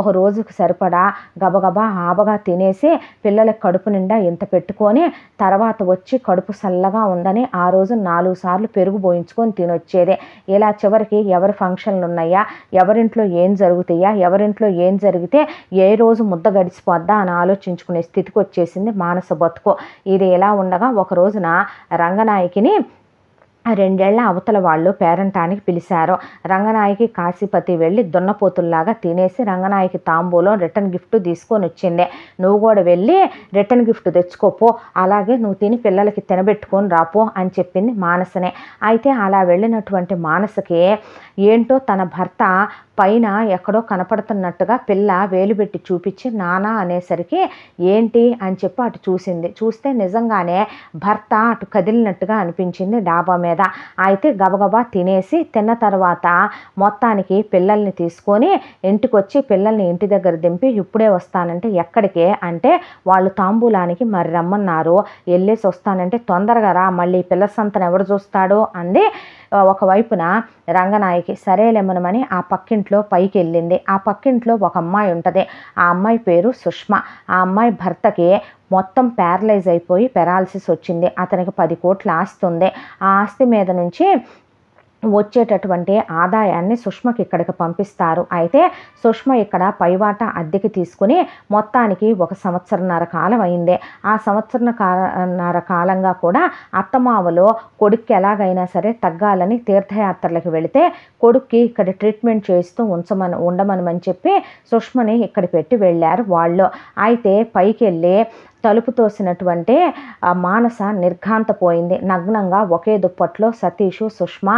ఒక రోజుకు సరిపడా గబగబా ఆబగా తినేసి పిల్లలకి కడుపు నిండా ఇంత పెట్టుకొని తర్వాత వచ్చి కడుపు చల్లగా ఉందని ఆ రోజు నాలుగు సార్లు పెరుగు పోయించుకొని తినొచ్చేదే ఇలా చివరికి ఎవరి ఫంక్షన్లు ఉన్నాయా ఎవరింట్లో ఏం జరుగుతాయా ఎవరింట్లో ఏం జరిగితే ఏ రోజు ముద్ద గడిచిపోద్దా అని ఆలోచించుకునే స్థితికి వచ్చేసింది మానస బతుకు ఇది ఎలా ఉండగా ఒక రోజున రంగనాయకిని రెండేళ్ల అవతల వాళ్ళు పేరంటానికి పిలిచారు రంగనాయకి కాశీపతి వెళ్ళి దున్నపోతుల్లాగా తినేసి రంగనాయకి తాంబూలం రిటర్న్ గిఫ్ట్ తీసుకొని వచ్చింది నువ్వు కూడా వెళ్ళి రిటర్న్ గిఫ్ట్ తెచ్చుకోపో అలాగే నువ్వు తిని పిల్లలకి తినబెట్టుకొని రాపో అని చెప్పింది మానసనే అయితే అలా వెళ్ళినటువంటి మానసకి ఏంటో తన భర్త పైన ఎక్కడో కనపడుతున్నట్టుగా పిల్ల వేలు పెట్టి చూపించి నానా అనేసరికి ఏంటి అని చెప్పి అటు చూసింది చూస్తే నిజంగానే భర్త అటు కదిలినట్టుగా అనిపించింది డాబా మీద అయితే గబగబా తినేసి తిన్న తర్వాత మొత్తానికి పిల్లల్ని తీసుకొని ఇంటికి వచ్చి పిల్లల్ని ఇంటి దగ్గర దింపి ఇప్పుడే వస్తానంటే ఎక్కడికే అంటే వాళ్ళు తాంబూలానికి మరి రమ్మన్నారు వెళ్ళేసి వస్తానంటే తొందరగా రా మళ్ళీ పిల్ల సంతను ఎవరు చూస్తాడు అంది ఒకవైపున రంగనాయకి సరేలేమనమని ఆ పక్కింటి ఇంట్లో పైకి వెళ్ళింది ఆ పక్కింట్లో ఒక అమ్మాయి ఉంటుంది ఆ అమ్మాయి పేరు సుష్మా ఆ అమ్మాయి భర్తకి మొత్తం ప్యారలైజ్ అయిపోయి పెరాలసిస్ వచ్చింది అతనికి పది కోట్ల ఆస్తి ఉంది ఆ ఆస్తి మీద నుంచి వచ్చేటటువంటి ఆదాయాన్ని సుష్మకి ఇక్కడికి పంపిస్తారు అయితే సుష్మ ఇక్కడ పైవాట అద్దెకి తీసుకుని మొత్తానికి ఒక సంవత్సరన్నర కాలం అయింది ఆ సంవత్సరన్నర కాలంగా కూడా అత్తమావలో కొడుక్కి ఎలాగైనా సరే తగ్గాలని తీర్థయాత్రలకు వెళితే కొడుక్కి ఇక్కడ ట్రీట్మెంట్ చేస్తూ ఉంచమని ఉండమనమని చెప్పి సుష్మని ఇక్కడ పెట్టి వెళ్ళారు వాళ్ళు అయితే పైకి వెళ్ళి తలుపు తోసినటువంటి మానస నిర్ఘాంతపోయింది నగ్నంగా ఒకే దుప్పట్లో సతీషు సుష్మ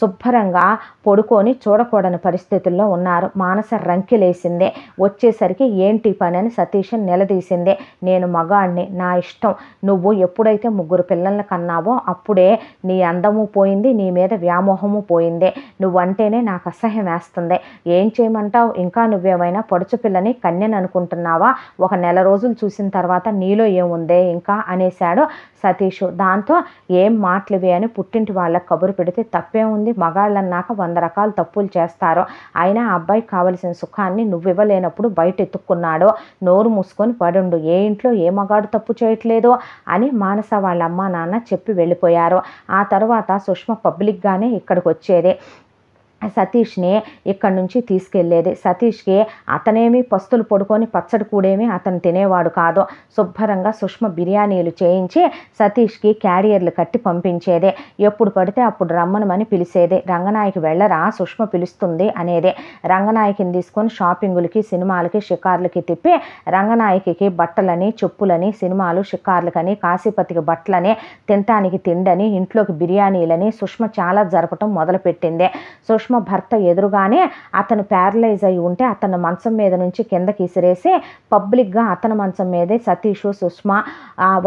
శుభ్రంగా పడుకొని చూడకూడని పరిస్థితుల్లో ఉన్నారు మానస రంకిలేసింది వచ్చేసరికి ఏంటి పని అని సతీష్ నిలదీసింది నేను మగాణ్ణి నా ఇష్టం నువ్వు ఎప్పుడైతే ముగ్గురు పిల్లల్ని కన్నావో అప్పుడే నీ అందము పోయింది నీ మీద వ్యామోహము పోయింది నువ్వంటేనే నాకు అసహ్యం వేస్తుంది ఏం చేయమంటావు ఇంకా నువ్వేమైనా పొడుచు పిల్లని కన్యను అనుకుంటున్నావా ఒక నెల రోజులు చూసిన తర్వాత నీ నీలో ఏముందే ఇంకా అనేశాడు సతీష్ దాంతో ఏం మాటలువి అని పుట్టింటి వాళ్ళకి కబురు పెడితే తప్పే మగాళ్ళు మగాళ్ళన్నాక వంద రకాల తప్పులు చేస్తారు అయినా అబ్బాయి కావలసిన సుఖాన్ని నువ్వు ఇవ్వలేనప్పుడు బయట ఎత్తుక్కున్నాడో నోరు మూసుకొని పడుండు ఏ ఇంట్లో ఏ మగాడు తప్పు చేయట్లేదు అని మానస వాళ్ళ అమ్మా నాన్న చెప్పి వెళ్ళిపోయారు ఆ తర్వాత సుష్మ పబ్లిక్గానే ఇక్కడికి వచ్చేది సతీష్ని ఇక్కడి నుంచి తీసుకెళ్లేది సతీష్కి అతనేమి పస్తులు పడుకొని పచ్చడి కూడేమి అతను తినేవాడు కాదు శుభ్రంగా సుష్మ బిర్యానీలు చేయించి సతీష్కి క్యారియర్లు కట్టి పంపించేదే ఎప్పుడు పడితే అప్పుడు రమ్మనమని పిలిచేదే రంగనాయకి వెళ్ళరా సుష్మ పిలుస్తుంది అనేదే రంగనాయకిని తీసుకొని షాపింగులకి సినిమాలకి షికార్లకి తిప్పి రంగనాయకి బట్టలని చెప్పులని సినిమాలు షికార్లకని కాశీపతికి బట్టలని తినటానికి తిండని ఇంట్లోకి బిర్యానీలని సుష్మ చాలా జరపటం మొదలుపెట్టింది సుష్మ భర్త ఎదురుగానే అతను ప్యారలైజ్ అయి ఉంటే అతను మంచం మీద నుంచి కిందకి ఇసిరేసి పబ్లిక్గా అతని మంచం మీదే సతీష్ సుష్మ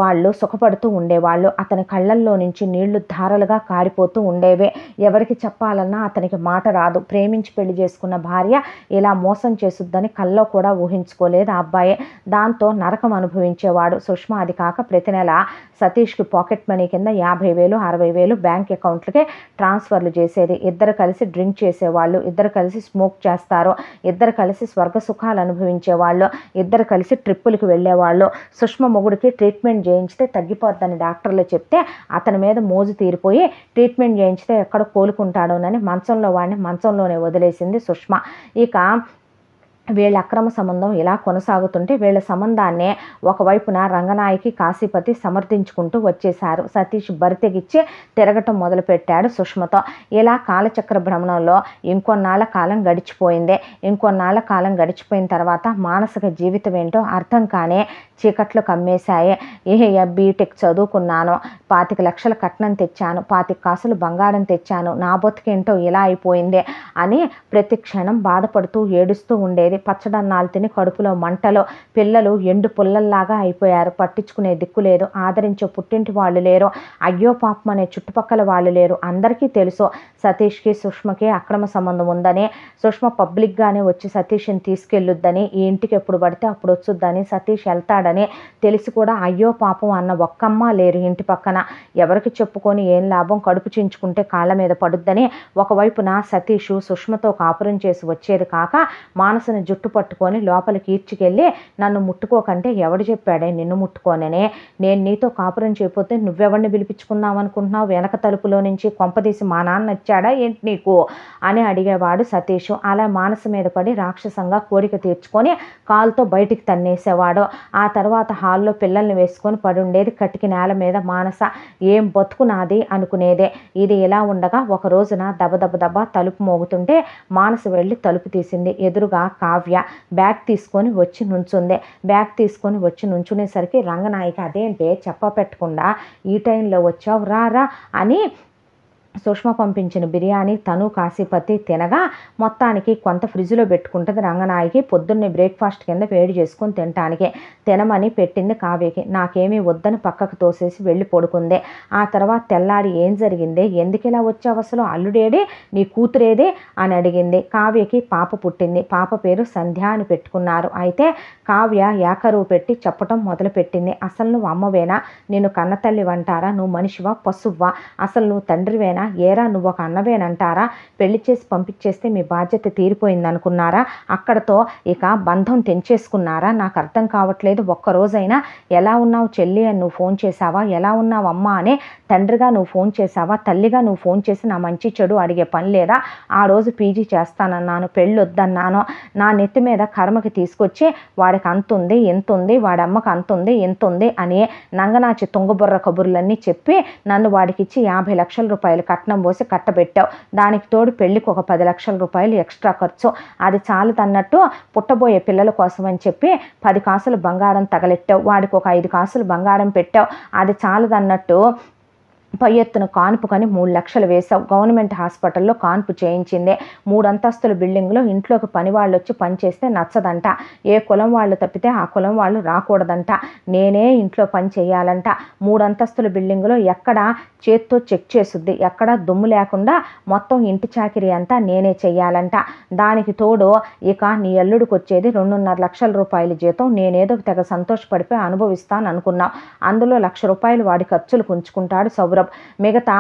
వాళ్ళు సుఖపడుతూ ఉండేవాళ్ళు అతని కళ్ళల్లో నుంచి నీళ్లు ధారలుగా కారిపోతూ ఉండేవే ఎవరికి చెప్పాలన్నా అతనికి మాట రాదు ప్రేమించి పెళ్లి చేసుకున్న భార్య ఇలా మోసం చేసుద్దని కల్లో కూడా ఊహించుకోలేదు ఆ అబ్బాయి దాంతో నరకం అనుభవించేవాడు సుష్మ అది కాక ప్రతి నెల సతీష్కి పాకెట్ మనీ కింద యాభై వేలు అరవై వేలు బ్యాంక్ అకౌంట్లకే ట్రాన్స్ఫర్లు చేసేది ఇద్దరు కలిసి డ్రింక్ డ్రింక్ చేసేవాళ్ళు ఇద్దరు కలిసి స్మోక్ చేస్తారు ఇద్దరు కలిసి స్వర్గ సుఖాలు అనుభవించేవాళ్ళు ఇద్దరు కలిసి ట్రిప్పులకి వెళ్ళేవాళ్ళు సుష్మ మొగుడికి ట్రీట్మెంట్ చేయించితే తగ్గిపోద్దని డాక్టర్లు చెప్తే అతని మీద మోజు తీరిపోయి ట్రీట్మెంట్ చేయించితే ఎక్కడ కోలుకుంటాడోనని మంచంలో వాడిని మంచంలోనే వదిలేసింది సుష్మ ఇక వీళ్ళ అక్రమ సంబంధం ఇలా కొనసాగుతుంటే వీళ్ళ సంబంధాన్ని ఒకవైపున రంగనాయకి కాశీపతి సమర్థించుకుంటూ వచ్చేశారు సతీష్ బరితెగిచ్చి తిరగటం మొదలుపెట్టాడు సుష్మతో ఇలా కాలచక్ర భ్రమణంలో ఇంకొన్నాళ్ళ కాలం గడిచిపోయింది ఇంకొన్నాళ్ళ కాలం గడిచిపోయిన తర్వాత మానసిక జీవితం ఏంటో అర్థం కానే చీకట్లు కమ్మేశాయి ఏ బీటెక్ చదువుకున్నాను పాతిక లక్షల కట్నం తెచ్చాను పాతిక కాసులు బంగారం తెచ్చాను నా బతుకేంటో ఇలా అయిపోయింది అని ప్రతి క్షణం బాధపడుతూ ఏడుస్తూ ఉండేది పచ్చడన్నాలు తిని కడుపులో మంటలో పిల్లలు ఎండు పుల్లల్లాగా అయిపోయారు పట్టించుకునే దిక్కు లేదు ఆదరించే పుట్టింటి వాళ్ళు లేరు అయ్యో పాపం అనే చుట్టుపక్కల వాళ్ళు లేరు అందరికీ తెలుసు సతీష్కి సుష్మకి అక్రమ సంబంధం ఉందని సుష్మ పబ్లిక్గానే వచ్చి సతీష్ని తీసుకెళ్ళొద్దని ఈ ఇంటికి ఎప్పుడు పడితే అప్పుడు వచ్చొద్దని సతీష్ వెళ్తాడని తెలిసి కూడా అయ్యో పాపం అన్న ఒక్కమ్మ లేరు ఇంటి పక్కన ఎవరికి చెప్పుకొని ఏం లాభం కడుపు చించుకుంటే కాళ్ళ మీద పడుద్దని ఒకవైపున సతీష్ సుష్మతో కాపురం చేసి వచ్చేది కాక మానసును జుట్టు పట్టుకొని లోపలికి ఈడ్చుకెళ్ళి నన్ను ముట్టుకోకంటే ఎవడు చెప్పాడే నిన్ను ముట్టుకోననే నేను నీతో కాపురం చేయకపోతే నువ్వెవడిని పిలిపించుకుందాం అనుకుంటున్నావు వెనక తలుపులో నుంచి కొంపదీసి మా నాన్న వచ్చాడా ఏంటి నీకు అని అడిగేవాడు సతీష్ అలా మానస మీద పడి రాక్షసంగా కోరిక తీర్చుకొని కాలుతో బయటికి తన్నేసేవాడు ఆ తర్వాత హాల్లో పిల్లల్ని వేసుకొని పడుండేది కటికి నేల మీద మానస ఏం బతుకునాది అనుకునేదే ఇది ఇలా ఉండగా ఒక రోజున దబ దబ దబ తలుపు మోగుతుంటే మానస వెళ్ళి తలుపు తీసింది ఎదురుగా కావ్య బ్యాగ్ తీసుకొని వచ్చి నుంచుంది బ్యాగ్ తీసుకొని వచ్చి నుంచునేసరికి రంగనాయక అదేంటే చెప్ప పెట్టకుండా ఈ టైంలో వచ్చావు రా అని సుష్మ పంపించిన బిర్యానీ తను కాశీపతి తినగా మొత్తానికి కొంత ఫ్రిడ్జ్లో పెట్టుకుంటుంది రంగనాయకి పొద్దున్నే బ్రేక్ఫాస్ట్ కింద వేడి చేసుకొని తినటానికి తినమని పెట్టింది కావ్యకి నాకేమీ వద్దని పక్కకు తోసేసి వెళ్ళి పడుకుంది ఆ తర్వాత తెల్లారి ఏం జరిగింది ఎందుకు ఇలా వచ్చావు అసలు అల్లుడేడే నీ కూతురేదే అని అడిగింది కావ్యకి పాప పుట్టింది పాప పేరు సంధ్య అని పెట్టుకున్నారు అయితే కావ్య ఏకరువు పెట్టి చెప్పటం మొదలుపెట్టింది అసలు నువ్వు అమ్మవేనా నేను కన్నతల్లి వంటారా నువ్వు మనిషివా పశువ్వా అసలు నువ్వు తండ్రివేనా అన్నవేనా ఏరా నువ్వు ఒక అన్నవేనంటారా పెళ్లి చేసి పంపించేస్తే మీ బాధ్యత తీరిపోయిందనుకున్నారా అక్కడతో ఇక బంధం తెంచేసుకున్నారా నాకు అర్థం కావట్లేదు ఒక్కరోజైనా ఎలా ఉన్నావు చెల్లి అని నువ్వు ఫోన్ చేసావా ఎలా ఉన్నావు అమ్మ అనే తండ్రిగా నువ్వు ఫోన్ చేసావా తల్లిగా నువ్వు ఫోన్ చేసి నా మంచి చెడు అడిగే పని లేదా ఆ రోజు పీజీ చేస్తానన్నాను పెళ్ళొద్దన్నాను నా నెత్తి మీద కర్మకి తీసుకొచ్చి వాడికి అంతుంది ఎంతుంది వాడి అమ్మకి అంతుంది ఎంతుంది అని నంగనాచి తుంగబుర్ర కబుర్లన్నీ చెప్పి నన్ను వాడికిచ్చి యాభై లక్షల రూపాయలు కట్నం పోసి కట్టబెట్టావు దానికి తోడు పెళ్ళికి ఒక పది లక్షల రూపాయలు ఎక్స్ట్రా ఖర్చు అది చాలదన్నట్టు పుట్టబోయే పిల్లల కోసం అని చెప్పి పది కాసులు బంగారం తగలెట్టావు వాడికి ఒక ఐదు కాసులు బంగారం పెట్టావు అది చాలదన్నట్టు పై ఎత్తున కాన్పు మూడు లక్షలు వేశావు గవర్నమెంట్ హాస్పిటల్లో కాన్పు చేయించిందే మూడు అంతస్తుల బిల్డింగ్లో ఇంట్లోకి పని వాళ్ళు వచ్చి పనిచేస్తే నచ్చదంట ఏ కులం వాళ్ళు తప్పితే ఆ కులం వాళ్ళు రాకూడదంట నేనే ఇంట్లో పని చేయాలంట మూడు అంతస్తుల బిల్డింగ్లో ఎక్కడ చేత్తో చెక్ చేసుద్ది ఎక్కడ దుమ్ము లేకుండా మొత్తం ఇంటి చాకిరీ అంతా నేనే చేయాలంట దానికి తోడు ఇక నీ అల్లుడికి వచ్చేది రెండున్నర లక్షల రూపాయల జీతం నేనేదో తెగ సంతోషపడిపోయి అనుభవిస్తాను అనుకున్నావు అందులో లక్ష రూపాయలు వాడి ఖర్చులు ఉంచుకుంటాడు సౌర దూరం మిగతా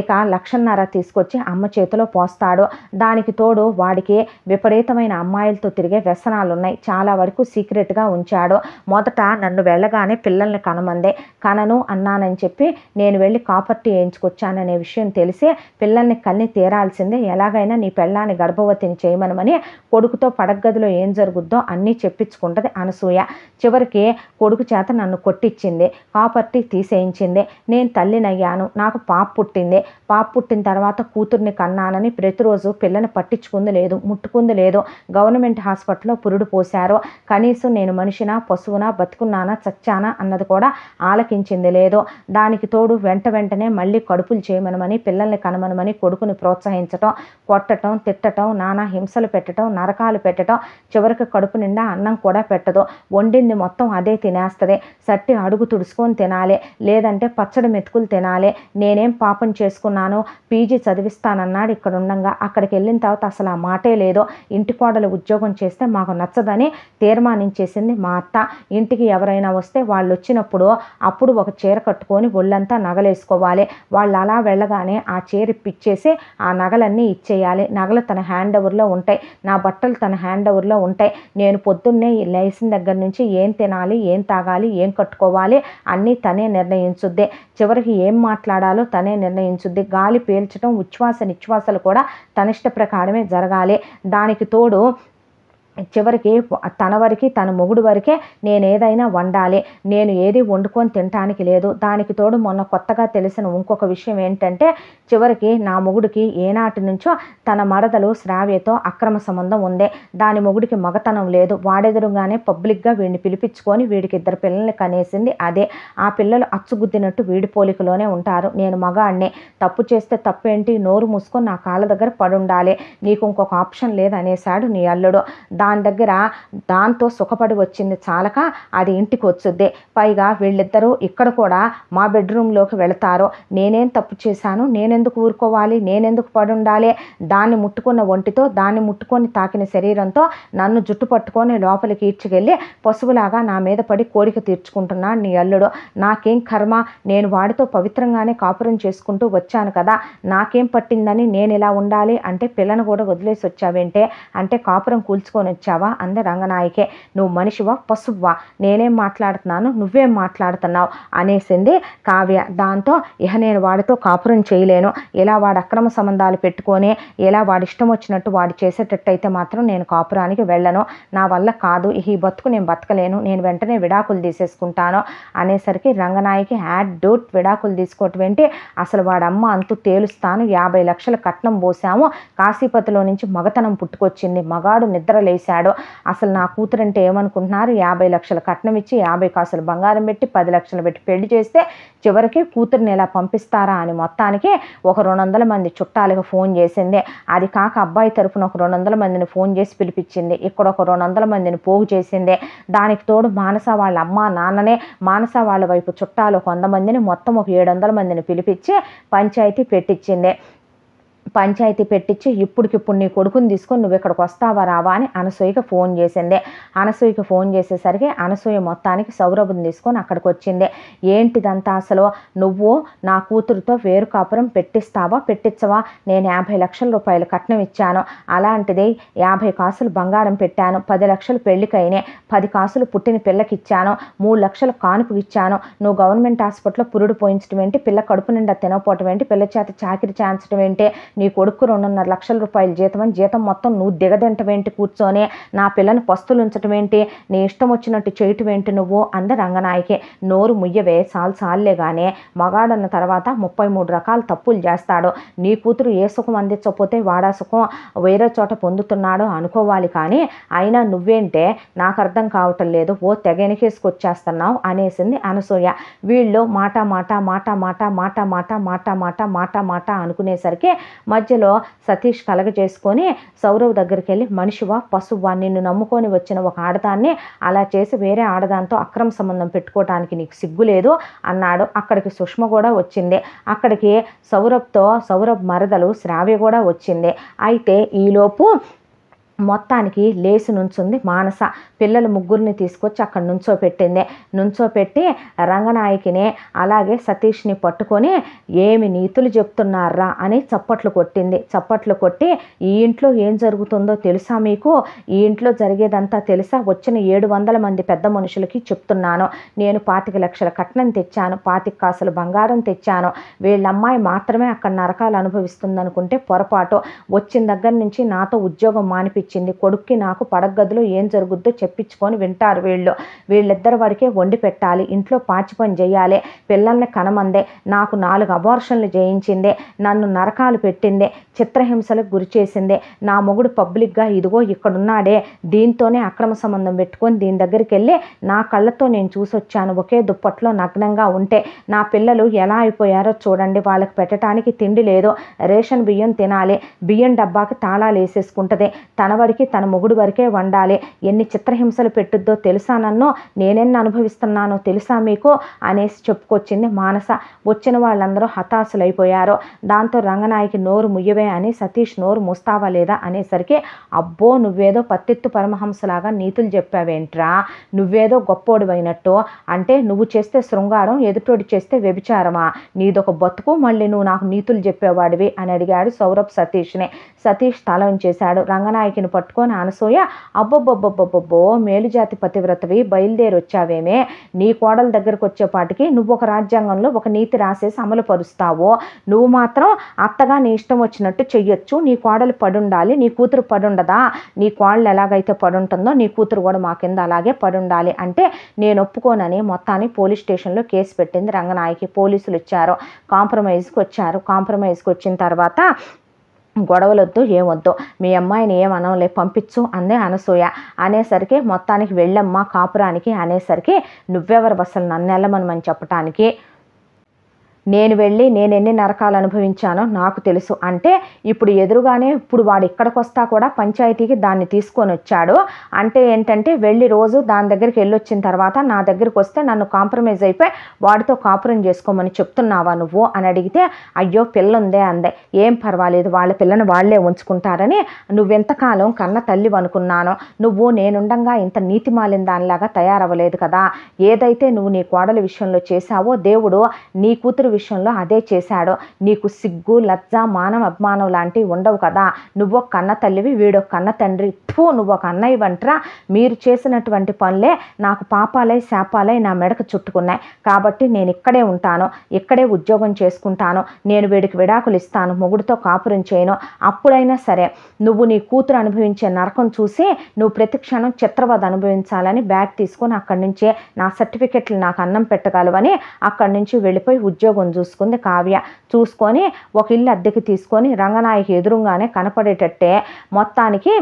ఇక లక్షన్నర తీసుకొచ్చి అమ్మ చేతిలో పోస్తాడు దానికి తోడు వాడికి విపరీతమైన అమ్మాయిలతో తిరిగే వ్యసనాలు ఉన్నాయి చాలా వరకు సీక్రెట్గా ఉంచాడు మొదట నన్ను వెళ్ళగానే పిల్లల్ని కనమందే కనను అన్నానని చెప్పి నేను వెళ్ళి కాపర్టీ వేయించుకొచ్చాననే విషయం తెలిసి పిల్లల్ని కన్ని తీరాల్సిందే ఎలాగైనా నీ పెళ్ళాన్ని గర్భవతిని చేయమనమని కొడుకుతో పడగదిలో ఏం జరుగుద్దో అన్నీ చెప్పించుకుంటుంది అనసూయ చివరికి కొడుకు చేత నన్ను కొట్టించింది కాపర్టీ తీసేయించింది నేను తల్లినయ్యాను నాకు పాప పుట్టింది పాప పుట్టిన తర్వాత కూతుర్ని కన్నానని ప్రతిరోజు పిల్లని పట్టించుకుంది లేదు ముట్టుకుంది లేదు గవర్నమెంట్ హాస్పిటల్లో పురుడు పోశారు కనీసం నేను మనిషినా పశువునా బతుకున్నానా చచ్చానా అన్నది కూడా ఆలకించింది లేదు దానికి తోడు వెంట వెంటనే మళ్ళీ కడుపులు చేయమనమని పిల్లల్ని కనమనమని కొడుకుని ప్రోత్సహించటం కొట్టడం తిట్టడం నానా హింసలు పెట్టడం నరకాలు పెట్టడం చివరికి కడుపు నిండా అన్నం కూడా పెట్టదు వండింది మొత్తం అదే తినేస్తుంది సట్టి అడుగు తుడుచుకొని తినాలి లేదంటే పచ్చడి మెతుకులు తినాలి నేనేం పాపం చేసుకున్నాను చదువుతున్నాను పీజీ చదివిస్తానన్నాడు ఇక్కడ ఉండగా అక్కడికి వెళ్ళిన తర్వాత అసలు ఆ మాటే లేదో ఇంటి కోడలు ఉద్యోగం చేస్తే మాకు నచ్చదని తీర్మానించేసింది మా అత్త ఇంటికి ఎవరైనా వస్తే వాళ్ళు వచ్చినప్పుడు అప్పుడు ఒక చీర కట్టుకొని ఒళ్ళంతా నగలేసుకోవాలి వాళ్ళు అలా వెళ్ళగానే ఆ చీర ఇప్పిచ్చేసి ఆ నగలన్నీ ఇచ్చేయాలి నగలు తన హ్యాండ్ ఓవర్లో ఉంటాయి నా బట్టలు తన హ్యాండ్ ఓవర్లో ఉంటాయి నేను పొద్దున్నే లేచిన దగ్గర నుంచి ఏం తినాలి ఏం తాగాలి ఏం కట్టుకోవాలి అన్నీ తనే నిర్ణయించుద్ది చివరికి ఏం మాట్లాడాలో తనే నిర్ణయించుద్ది గాలి పీల్చడం ఉచ్ఛ్వాస నిశ్వాసాలు కూడా తనిష్ట ప్రకారమే జరగాలి దానికి తోడు చివరికి తన వరకి తన మొగుడు వరకే నేను ఏదైనా వండాలి నేను ఏది వండుకొని తినటానికి లేదు దానికి తోడు మొన్న కొత్తగా తెలిసిన ఇంకొక విషయం ఏంటంటే చివరికి నా మొగుడికి ఏనాటి నుంచో తన మరదలు శ్రావ్యతో అక్రమ సంబంధం ఉంది దాని మొగుడికి మగతనం లేదు వాడెదురుగానే పబ్లిక్గా వీడిని పిలిపించుకొని వీడికి ఇద్దరు పిల్లల్ని కనేసింది అదే ఆ పిల్లలు అచ్చుగుద్దినట్టు వీడి పోలికలోనే ఉంటారు నేను మగాడినే తప్పు చేస్తే తప్పేంటి నోరు మూసుకొని నా కాళ్ళ దగ్గర పడుండాలి నీకు ఇంకొక ఆప్షన్ లేదనేశాడు నీ అల్లుడు దాని దగ్గర దాంతో సుఖపడి వచ్చింది చాలక అది ఇంటికి వచ్చుద్ది పైగా వీళ్ళిద్దరూ ఇక్కడ కూడా మా బెడ్రూమ్లోకి వెళతారు నేనేం తప్పు చేశాను నేనెందుకు ఊరుకోవాలి నేనెందుకు ఉండాలి దాన్ని ముట్టుకున్న ఒంటితో దాన్ని ముట్టుకొని తాకిన శరీరంతో నన్ను జుట్టు పట్టుకొని లోపలికి ఈడ్చుకెళ్ళి పశువులాగా నా మీద పడి కోరిక తీర్చుకుంటున్నాడు నీ అల్లుడు నాకేం కర్మ నేను వాడితో పవిత్రంగానే కాపురం చేసుకుంటూ వచ్చాను కదా నాకేం పట్టిందని నేను ఇలా ఉండాలి అంటే పిల్లను కూడా వదిలేసి వచ్చావేంటే అంటే కాపురం కూల్చుకొని ఇచ్చావా అంది రంగనాయకే నువ్వు మనిషివా పశువా నేనేం మాట్లాడుతున్నాను నువ్వేం మాట్లాడుతున్నావు అనేసింది కావ్య దాంతో ఇహ నేను వాడితో కాపురం చేయలేను ఇలా వాడు అక్రమ సంబంధాలు పెట్టుకొని ఇలా వాడి ఇష్టం వచ్చినట్టు వాడు చేసేటట్టయితే మాత్రం నేను కాపురానికి వెళ్ళను నా వల్ల కాదు ఈ బతుకు నేను బతకలేను నేను వెంటనే విడాకులు తీసేసుకుంటాను అనేసరికి రంగనాయకి హ్యాడ్ డూట్ విడాకులు తీసుకోవటం ఏంటి అసలు వాడమ్మ అంతు తేలుస్తాను యాభై లక్షల కట్నం పోసాము కాశీపతిలో నుంచి మగతనం పుట్టుకొచ్చింది మగాడు నిద్ర చేశాడో అసలు నా కూతురు అంటే ఏమనుకుంటున్నారు యాభై లక్షల కట్నం ఇచ్చి యాభై కాసులు బంగారం పెట్టి పది లక్షలు పెట్టి పెళ్లి చేస్తే చివరికి కూతుర్ని ఇలా పంపిస్తారా అని మొత్తానికి ఒక రెండు వందల మంది చుట్టాలకు ఫోన్ చేసింది అది కాక అబ్బాయి తరఫున ఒక రెండు వందల మందిని ఫోన్ చేసి పిలిపించింది ఇక్కడ ఒక రెండు వందల మందిని పోగు చేసింది దానికి తోడు మానస వాళ్ళ అమ్మ నాన్ననే మానస వాళ్ళ వైపు చుట్టాలు కొంతమందిని మొత్తం ఒక ఏడు వందల మందిని పిలిపించి పంచాయతీ పెట్టించింది పంచాయతీ పెట్టించి ఇప్పటికిప్పుడు నీ కొడుకుని తీసుకొని నువ్వు ఇక్కడికి వస్తావా రావా అని అనసూయకి ఫోన్ చేసింది అనసూయకి ఫోన్ చేసేసరికి అనసూయ మొత్తానికి సౌరభుని తీసుకొని అక్కడికి వచ్చింది ఏంటిదంతా అసలు నువ్వు నా కూతురుతో వేరు కాపురం పెట్టిస్తావా పెట్టించవా నేను యాభై లక్షల రూపాయలు కట్నం ఇచ్చాను అలాంటిది యాభై కాసులు బంగారం పెట్టాను పది లక్షలు పెళ్లికైనాయి పది కాసులు పుట్టిన పిల్లకి ఇచ్చాను మూడు లక్షలు కానుపు ఇచ్చాను నువ్వు గవర్నమెంట్ హాస్పిటల్లో పురుడు పోయించడం ఏంటి పిల్ల కడుపు నిండా తినకపోవటం ఏంటి పిల్ల చేత చాకిరి చాంచడం ఏంటి నీ కొడుకు రెండున్నర లక్షల రూపాయల జీతం అని జీతం మొత్తం నువ్వు దిగదంటవేంటి కూర్చొని నా పిల్లని పస్తులు ఉంచడం ఏంటి నీ ఇష్టం వచ్చినట్టు చేయటం ఏంటి నువ్వు అంద రంగనాయకే నోరు ముయ్యవే సాలు సాల్లే కానీ మగాడన్న తర్వాత ముప్పై మూడు రకాల తప్పులు చేస్తాడు నీ కూతురు ఏ సుఖం అందించకపోతే వాడా సుఖం వేరే చోట పొందుతున్నాడు అనుకోవాలి కానీ అయినా నువ్వేంటే నాకు అర్థం కావటం లేదు ఓ తెగ వెనకేసుకొచ్చేస్తున్నావు అనేసింది అనసూయ వీళ్ళు మాట మాట మాట మాట మాట మాట మాట మాట మాట మాట అనుకునేసరికి మధ్యలో సతీష్ కలగజేసుకొని సౌరవ్ దగ్గరికి వెళ్ళి మనిషివా పశువా నిన్ను నమ్ముకొని వచ్చిన ఒక ఆడదాన్ని అలా చేసి వేరే ఆడదాంతో అక్రమ సంబంధం పెట్టుకోవటానికి నీకు సిగ్గు లేదు అన్నాడు అక్కడికి సుష్మ కూడా వచ్చింది అక్కడికి సౌరభ్తో సౌరభ్ మరదలు శ్రావ్య కూడా వచ్చింది అయితే ఈలోపు మొత్తానికి లేచి నుంచుంది మానస పిల్లలు ముగ్గురిని తీసుకొచ్చి అక్కడ నుంచో పెట్టింది నుంచో పెట్టి రంగనాయకిని అలాగే సతీష్ని పట్టుకొని ఏమి నీతులు చెప్తున్నారా అని చప్పట్లు కొట్టింది చప్పట్లు కొట్టి ఈ ఇంట్లో ఏం జరుగుతుందో తెలుసా మీకు ఈ ఇంట్లో జరిగేదంతా తెలుసా వచ్చిన ఏడు వందల మంది పెద్ద మనుషులకి చెప్తున్నాను నేను పాతిక లక్షల కట్నం తెచ్చాను పాతిక కాసులు బంగారం తెచ్చాను వీళ్ళమ్మాయి మాత్రమే అక్కడ నరకాలు అనుభవిస్తుందనుకుంటే పొరపాటు వచ్చిన దగ్గర నుంచి నాతో ఉద్యోగం మానిపించి ఇచ్చింది కొడుక్కి నాకు పడగదిలో ఏం జరుగుద్దో చెప్పించుకొని వింటారు వీళ్ళు వీళ్ళిద్దరు వరకే వండి పెట్టాలి ఇంట్లో పాచి పని చేయాలి పిల్లల్ని కనమందే నాకు నాలుగు అబార్షన్లు చేయించిందే నన్ను నరకాలు పెట్టిందే చిత్రహింసలకు గురి నా మొగుడు పబ్లిక్గా ఇదిగో ఇక్కడున్నాడే దీంతోనే అక్రమ సంబంధం పెట్టుకొని దీని దగ్గరికి వెళ్ళి నా కళ్ళతో నేను చూసొచ్చాను ఒకే దుప్పట్లో నగ్నంగా ఉంటే నా పిల్లలు ఎలా అయిపోయారో చూడండి వాళ్ళకి పెట్టడానికి తిండి లేదో రేషన్ బియ్యం తినాలి బియ్యం డబ్బాకి తాళాలు వేసేసుకుంటుంది తన ఆడవాడికి తన మొగుడు వరకే వండాలి ఎన్ని చిత్రహింసలు పెట్టుద్దో తెలుసా నన్ను నేనెన్ని అనుభవిస్తున్నానో తెలుసా మీకు అనేసి చెప్పుకొచ్చింది మానస వచ్చిన వాళ్ళందరూ హతాశులైపోయారు దాంతో రంగనాయకి నోరు ముయ్యవే అని సతీష్ నోరు మూస్తావా లేదా అనేసరికి అబ్బో నువ్వేదో పత్తిత్తు పరమహంసలాగా నీతులు చెప్పావేంట్రా నువ్వేదో గొప్పోడివైనట్టు అంటే నువ్వు చేస్తే శృంగారం ఎదుటోడి చేస్తే వ్యభిచారమా నీదొక బతుకు మళ్ళీ నువ్వు నాకు నీతులు చెప్పేవాడివి అని అడిగాడు సౌరభ్ సతీష్ని సతీష్ తల ఉంచేశాడు రంగనాయకి ఈయనకిని పట్టుకొని అనసూయ అబ్బబ్బబ్బబ్బబ్బో మేలుజాతి పతివ్రతవి బయలుదేరి వచ్చావేమే నీ కోడల దగ్గరకు వచ్చేపాటికి నువ్వు ఒక రాజ్యాంగంలో ఒక నీతి రాసేసి అమలు పరుస్తావో నువ్వు మాత్రం అత్తగా నీ ఇష్టం వచ్చినట్టు చెయ్యొచ్చు నీ కోడలు పడుండాలి నీ కూతురు పడుండదా నీ కోడలు ఎలాగైతే పడుంటుందో నీ కూతురు కూడా మా కింద అలాగే పడుండాలి అంటే నేను ఒప్పుకోనని మొత్తాన్ని పోలీస్ స్టేషన్లో కేసు పెట్టింది రంగనాయకి పోలీసులు ఇచ్చారు కాంప్రమైజ్కి వచ్చారు కాంప్రమైజ్కి వచ్చిన తర్వాత గొడవలొద్దు ఏమొద్దు మీ అమ్మాయిని ఏమనంలే పంపించు అందే అనసూయ అనేసరికి మొత్తానికి వెళ్ళమ్మా కాపురానికి అనేసరికి నువ్వెవరు అసలు నన్ను వెళ్ళమని చెప్పటానికి నేను వెళ్ళి నేను ఎన్ని నరకాలు అనుభవించానో నాకు తెలుసు అంటే ఇప్పుడు ఎదురుగానే ఇప్పుడు వాడు ఇక్కడికి వస్తా కూడా పంచాయతీకి దాన్ని తీసుకొని వచ్చాడు అంటే ఏంటంటే వెళ్ళి రోజు దాని దగ్గరికి వెళ్ళొచ్చిన తర్వాత నా దగ్గరికి వస్తే నన్ను కాంప్రమైజ్ అయిపోయి వాడితో కాపురం చేసుకోమని చెప్తున్నావా నువ్వు అని అడిగితే అయ్యో పిల్ల ఉందే అందే ఏం పర్వాలేదు వాళ్ళ పిల్లని వాళ్ళే ఉంచుకుంటారని నువ్వెంతకాలం కన్న తల్లి అనుకున్నాను నువ్వు నేనుండగా ఇంత నీతి మాలిన దానిలాగా తయారవ్వలేదు కదా ఏదైతే నువ్వు నీ కోడల విషయంలో చేశావో దేవుడు నీ కూతురు విషయంలో అదే చేశాడు నీకు సిగ్గు లజ్జ మానం అభిమానం లాంటివి ఉండవు కదా నువ్వు ఒక కన్న తల్లివి వీడో కన్న తండ్రి తూ నువ్వు ఒక అన్నయ్య వంటరా మీరు చేసినటువంటి పనులే నాకు పాపాలై శాపాలై నా మెడకు చుట్టుకున్నాయి కాబట్టి నేను ఇక్కడే ఉంటాను ఇక్కడే ఉద్యోగం చేసుకుంటాను నేను వీడికి విడాకులు ఇస్తాను మొగుడితో కాపురం చేయను అప్పుడైనా సరే నువ్వు నీ కూతురు అనుభవించే నరకం చూసి నువ్వు ప్రతిక్షణం క్షణం చిత్రవద అనుభవించాలని బ్యాగ్ తీసుకొని అక్కడి నుంచే నా సర్టిఫికెట్లు నాకు అన్నం పెట్టగలవని అక్కడి నుంచి వెళ్ళిపోయి ఉద్యోగం రంగనాయకుని చూసుకుంది కావ్య చూసుకొని ఒక ఇల్లు అద్దెకి తీసుకొని రంగనాయకి ఎదురుగానే కనపడేటట్టే మొత్తానికి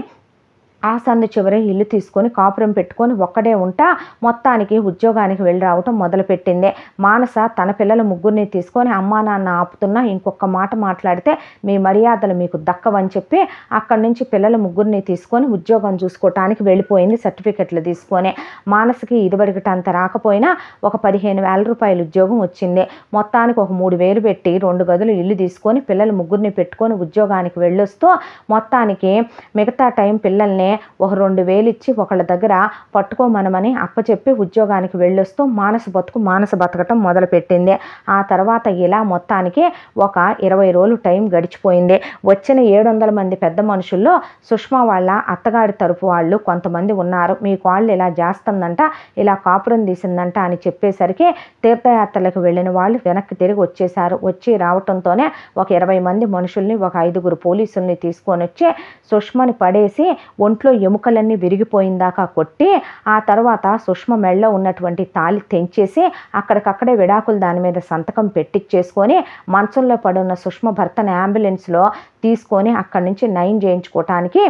ఆ సందు చివరి ఇల్లు తీసుకొని కాపురం పెట్టుకొని ఒక్కడే ఉంటా మొత్తానికి ఉద్యోగానికి వెళ్ళి రావటం మొదలుపెట్టింది మానస తన పిల్లల ముగ్గురిని తీసుకొని అమ్మా నాన్న ఆపుతున్నా ఇంకొక మాట మాట్లాడితే మీ మర్యాదలు మీకు దక్కవని చెప్పి అక్కడి నుంచి పిల్లల ముగ్గురిని తీసుకొని ఉద్యోగం చూసుకోవటానికి వెళ్ళిపోయింది సర్టిఫికెట్లు తీసుకొని మానసకి ఇదివరకటంత రాకపోయినా ఒక పదిహేను వేల రూపాయల ఉద్యోగం వచ్చింది మొత్తానికి ఒక మూడు వేలు పెట్టి రెండు గదులు ఇల్లు తీసుకొని పిల్లల ముగ్గురిని పెట్టుకొని ఉద్యోగానికి వెళ్ళొస్తూ మొత్తానికి మిగతా టైం పిల్లల్ని ఒక రెండు వేలు ఇచ్చి ఒకళ్ళ దగ్గర పట్టుకోమనమని అప్పచెప్పి ఉద్యోగానికి వెళ్ళొస్తూ మానస బతుకు మానస బతకటం మొదలుపెట్టింది ఆ తర్వాత ఇలా మొత్తానికి ఒక ఇరవై రోజులు టైం గడిచిపోయింది వచ్చిన ఏడు వందల మంది పెద్ద మనుషుల్లో సుష్మా వాళ్ళ అత్తగారి తరపు వాళ్ళు కొంతమంది ఉన్నారు మీ వాళ్ళు ఇలా చేస్తుందంట ఇలా కాపురం తీసిందంట అని చెప్పేసరికి తీర్థయాత్రలకు వెళ్ళిన వాళ్ళు వెనక్కి తిరిగి వచ్చేసారు వచ్చి రావటంతోనే ఒక ఇరవై మంది మనుషుల్ని ఒక ఐదుగురు పోలీసుల్ని తీసుకొని వచ్చి సుష్మని పడేసి ఒంటి ఒంట్లో ఎముకలన్నీ విరిగిపోయిందాకా కొట్టి ఆ తర్వాత సుష్మ మెళ్ళలో ఉన్నటువంటి తాలి తెంచేసి అక్కడికక్కడే విడాకులు దాని మీద సంతకం పెట్టిచ్చేసుకొని మంచంలో పడున్న సుష్మ భర్తను అంబులెన్స్లో తీసుకొని అక్కడి నుంచి నయం చేయించుకోవటానికి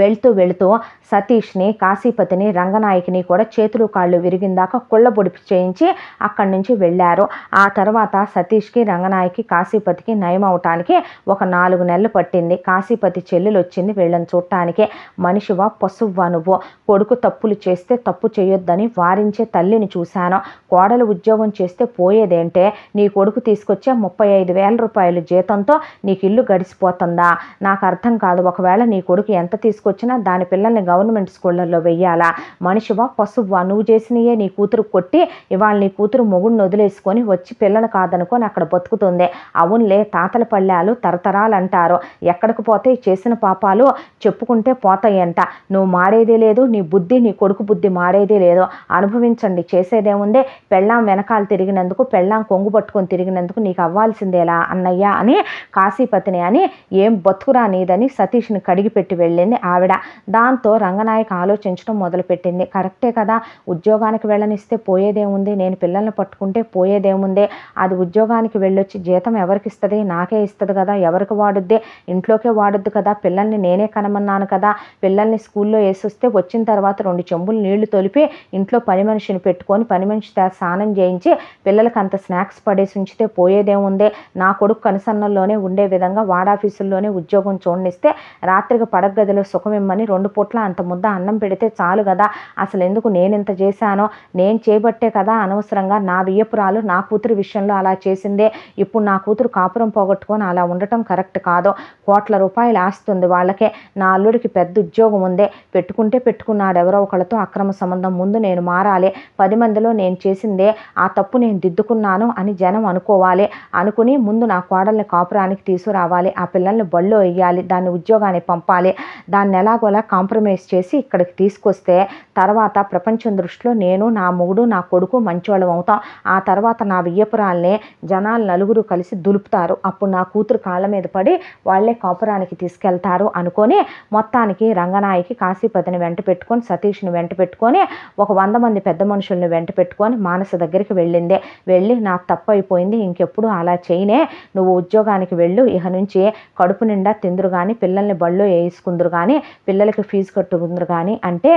వెళ్తూ వెళుతూ సతీష్ని కాశీపతిని రంగనాయకిని కూడా చేతులు కాళ్ళు విరిగిందాక కుళ్ళబొడిపి చేయించి అక్కడి నుంచి వెళ్ళారు ఆ తర్వాత సతీష్కి రంగనాయకి కాశీపతికి నయం అవటానికి ఒక నాలుగు నెలలు పట్టింది కాశీపతి చెల్లెలు వచ్చింది వెళ్ళని చూడటానికి మనిషివా పశువ్వా నువ్వు కొడుకు తప్పులు చేస్తే తప్పు చేయొద్దని వారించే తల్లిని చూశాను కోడలు ఉద్యోగం చేస్తే పోయేదేంటే నీ కొడుకు తీసుకొచ్చే ముప్పై ఐదు వేల రూపాయల జీతంతో నీకు ఇల్లు గడిచిపోతుందా నాకు అర్థం కాదు ఒకవేళ నీ కొడుకు ఎంత తీసుకొచ్చినా దాని పిల్లల్ని గవర్నమెంట్ స్కూళ్ళల్లో వెయ్యాలా మనిషివా పశువా నువ్వు చేసినయే నీ కూతురు కొట్టి ఇవాళ నీ కూతురు మొగుడిని వదిలేసుకొని వచ్చి పిల్లని కాదనుకొని అక్కడ బతుకుతుంది అవునులే తాతల పళ్ళాలు తరతరాలు అంటారు ఎక్కడికి పోతే చేసిన పాపాలు చెప్పుకుంటే పోతాయంట నువ్వు మారేదే లేదు నీ బుద్ధి నీ కొడుకు బుద్ధి మారేదే లేదు అనుభవించండి చేసేదేముంది పెళ్ళాం వెనకాల తిరిగినందుకు పెళ్ళాం కొంగు పట్టుకొని తిరిగినందుకు నీకు అవ్వాల్సిందేలా అన్నయ్య అని కాశీపతిని అని ఏం బతుకురా నీదని సతీష్ని కడిగిపెట్టి వెళ్ళింది ఆవిడ దాంతో రంగనాయక్ ఆలోచించడం మొదలుపెట్టింది కరెక్టే కదా ఉద్యోగానికి వెళ్ళనిస్తే పోయేదేముంది నేను పిల్లల్ని పట్టుకుంటే పోయేదేముంది అది ఉద్యోగానికి వెళ్ళొచ్చి జీతం ఎవరికి ఇస్తుంది నాకే ఇస్తుంది కదా ఎవరికి వాడుద్దే ఇంట్లోకే వాడుద్దు కదా పిల్లల్ని నేనే కనమన్నాను కదా పిల్లల్ని స్కూల్లో వేసొస్తే వచ్చిన తర్వాత రెండు చెంబులు నీళ్లు తొలిపి ఇంట్లో పని మనిషిని పెట్టుకొని పని మనిషి స్నానం చేయించి పిల్లలకి అంత స్నాక్స్ పడేసి ఉంచితే పోయేదేముంది నా కొడుకు కనుసన్నల్లోనే ఉండే విధంగా వాడాఫీసుల్లోనే ఉద్యోగం చూడనిస్తే రాత్రికి పడగదిలో సుఖమిమ్మని రెండు పూట్ల అంత ముద్ద అన్నం పెడితే చాలు కదా అసలు ఎందుకు ఇంత చేశానో నేను చేపట్టే కదా అనవసరంగా నా వియ్యపురాలు నా కూతురు విషయంలో అలా చేసిందే ఇప్పుడు నా కూతురు కాపురం పోగొట్టుకొని అలా ఉండటం కరెక్ట్ కాదు కోట్ల రూపాయలు ఆస్తుంది వాళ్ళకే నా అల్లుడికి పెద్ద ఉద్యోగం ఉందే పెట్టుకుంటే పెట్టుకున్నాడు ఎవరో ఒకళ్ళతో అక్రమ సంబంధం ముందు నేను మారాలి పది మందిలో నేను చేసిందే ఆ తప్పు నేను దిద్దుకున్నాను అని జనం అనుకోవాలి అనుకుని ముందు నా కోడల్ని కాపురానికి తీసుకురావాలి ఆ పిల్లల్ని బళ్ళు వేయాలి దాన్ని ఉద్యోగాన్ని పంపాలి దాని దాన్ని ఎలాగోలా కాంప్రమైజ్ చేసి ఇక్కడికి తీసుకొస్తే తర్వాత ప్రపంచం దృష్టిలో నేను నా మొగుడు నా కొడుకు మంచివాళ్ళం అవుతాం ఆ తర్వాత నా వియ్యపురాల్నే జనాలు నలుగురు కలిసి దులుపుతారు అప్పుడు నా కూతురు కాళ్ళ మీద పడి వాళ్లే కాపురానికి తీసుకెళ్తారు అనుకొని మొత్తానికి రంగనాయకి కాశీపతిని వెంట పెట్టుకొని సతీష్ని వెంట పెట్టుకొని ఒక వంద మంది పెద్ద మనుషుల్ని వెంట పెట్టుకొని మానస దగ్గరికి వెళ్ళిందే వెళ్ళి నాకు తప్పు అయిపోయింది ఇంకెప్పుడు అలా చేయనే నువ్వు ఉద్యోగానికి వెళ్ళు ఇక నుంచి కడుపు నిండా తిందురు కానీ పిల్లల్ని బళ్ళు వేసుకుందరు కానీ పిల్లలకి ఫీజు కట్టుకుందరు కానీ అంటే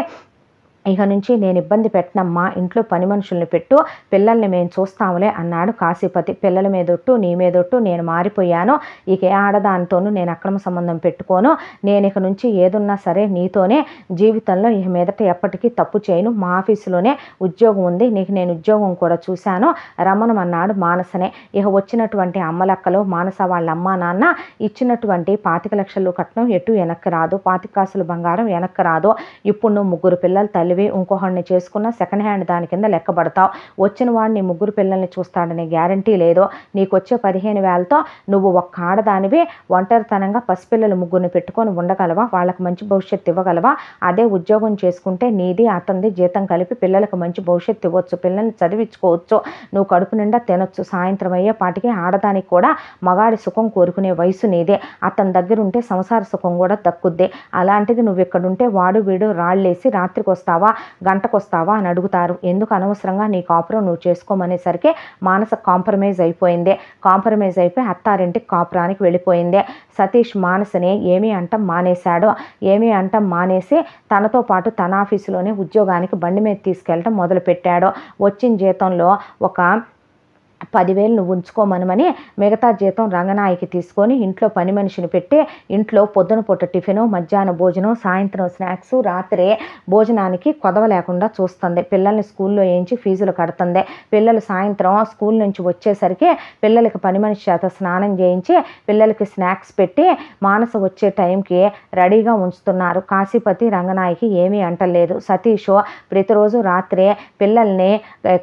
ఇక నుంచి నేను ఇబ్బంది పెట్టనమ్మా ఇంట్లో పని మనుషుల్ని పెట్టు పిల్లల్ని మేము చూస్తాములే అన్నాడు కాశీపతి పిల్లల మీదొట్టు నీ మీదొట్టు నేను మారిపోయాను ఇక ఏ ఆడదానితోనూ నేను అక్రమ సంబంధం పెట్టుకోను నేను ఇక నుంచి ఏదున్నా సరే నీతోనే జీవితంలో ఇక మీదట ఎప్పటికీ తప్పు చేయను మా ఆఫీసులోనే ఉద్యోగం ఉంది నీకు నేను ఉద్యోగం కూడా చూశాను రమణం అన్నాడు మానసనే ఇక వచ్చినటువంటి అమ్మలక్కలు మానస వాళ్ళ అమ్మ నాన్న ఇచ్చినటువంటి పాతిక లక్షలు కట్నం ఎటు వెనక్కి రాదు పాతిక కాసులు బంగారం వెనక్కి రాదు ఇప్పుడు నువ్వు ముగ్గురు పిల్లలు తల్లి కొనేవి ఇంకోహాన్ని చేసుకున్న సెకండ్ హ్యాండ్ దాని కింద పడతావు వచ్చిన వాడిని ముగ్గురు పిల్లల్ని చూస్తాడని గ్యారంటీ లేదు నీకు వచ్చే పదిహేను వేలతో నువ్వు ఒక్క ఆడదానివి ఒంటరితనంగా పసిపిల్లలు ముగ్గురిని పెట్టుకొని ఉండగలవా వాళ్ళకి మంచి భవిష్యత్తు ఇవ్వగలవా అదే ఉద్యోగం చేసుకుంటే నీది అతనిది జీతం కలిపి పిల్లలకు మంచి భవిష్యత్తు ఇవ్వచ్చు పిల్లల్ని చదివించుకోవచ్చు నువ్వు కడుపు నిండా తినొచ్చు సాయంత్రం అయ్యే పాటికి ఆడదానికి కూడా మగాడి సుఖం కోరుకునే వయసు నీదే అతని దగ్గరుంటే సంసార సుఖం కూడా తక్కుద్ది అలాంటిది నువ్వు ఇక్కడుంటే వాడు వీడు రాళ్ళేసి రాత్రికి వస్తావా వస్తావా గంటకు వస్తావా అని అడుగుతారు ఎందుకు అనవసరంగా నీ కాపురం నువ్వు చేసుకోమనేసరికి మానస కాంప్రమైజ్ అయిపోయిందే కాంప్రమైజ్ అయిపోయి అత్తారింటికి కాపురానికి వెళ్ళిపోయిందే సతీష్ మానసని ఏమీ అంటం మానేశాడు ఏమీ అంటం మానేసి తనతో పాటు తన ఆఫీసులోనే ఉద్యోగానికి బండి మీద తీసుకెళ్ళటం మొదలుపెట్టాడు వచ్చిన జీతంలో ఒక పదివేలు నువ్వు ఉంచుకోమనమని మిగతా జీతం రంగనాయకి తీసుకొని ఇంట్లో పని మనిషిని పెట్టి ఇంట్లో పొద్దున పూట టిఫిను మధ్యాహ్న భోజనం సాయంత్రం స్నాక్స్ రాత్రే భోజనానికి కొదవ లేకుండా చూస్తుంది పిల్లల్ని స్కూల్లో వేయించి ఫీజులు కడుతుంది పిల్లలు సాయంత్రం స్కూల్ నుంచి వచ్చేసరికి పిల్లలకి పని మనిషి చేత స్నానం చేయించి పిల్లలకి స్నాక్స్ పెట్టి మానస వచ్చే టైంకి రెడీగా ఉంచుతున్నారు కాశీపతి రంగనాయకి ఏమీ అంటలేదు సతీష్ ప్రతిరోజు రాత్రే పిల్లల్ని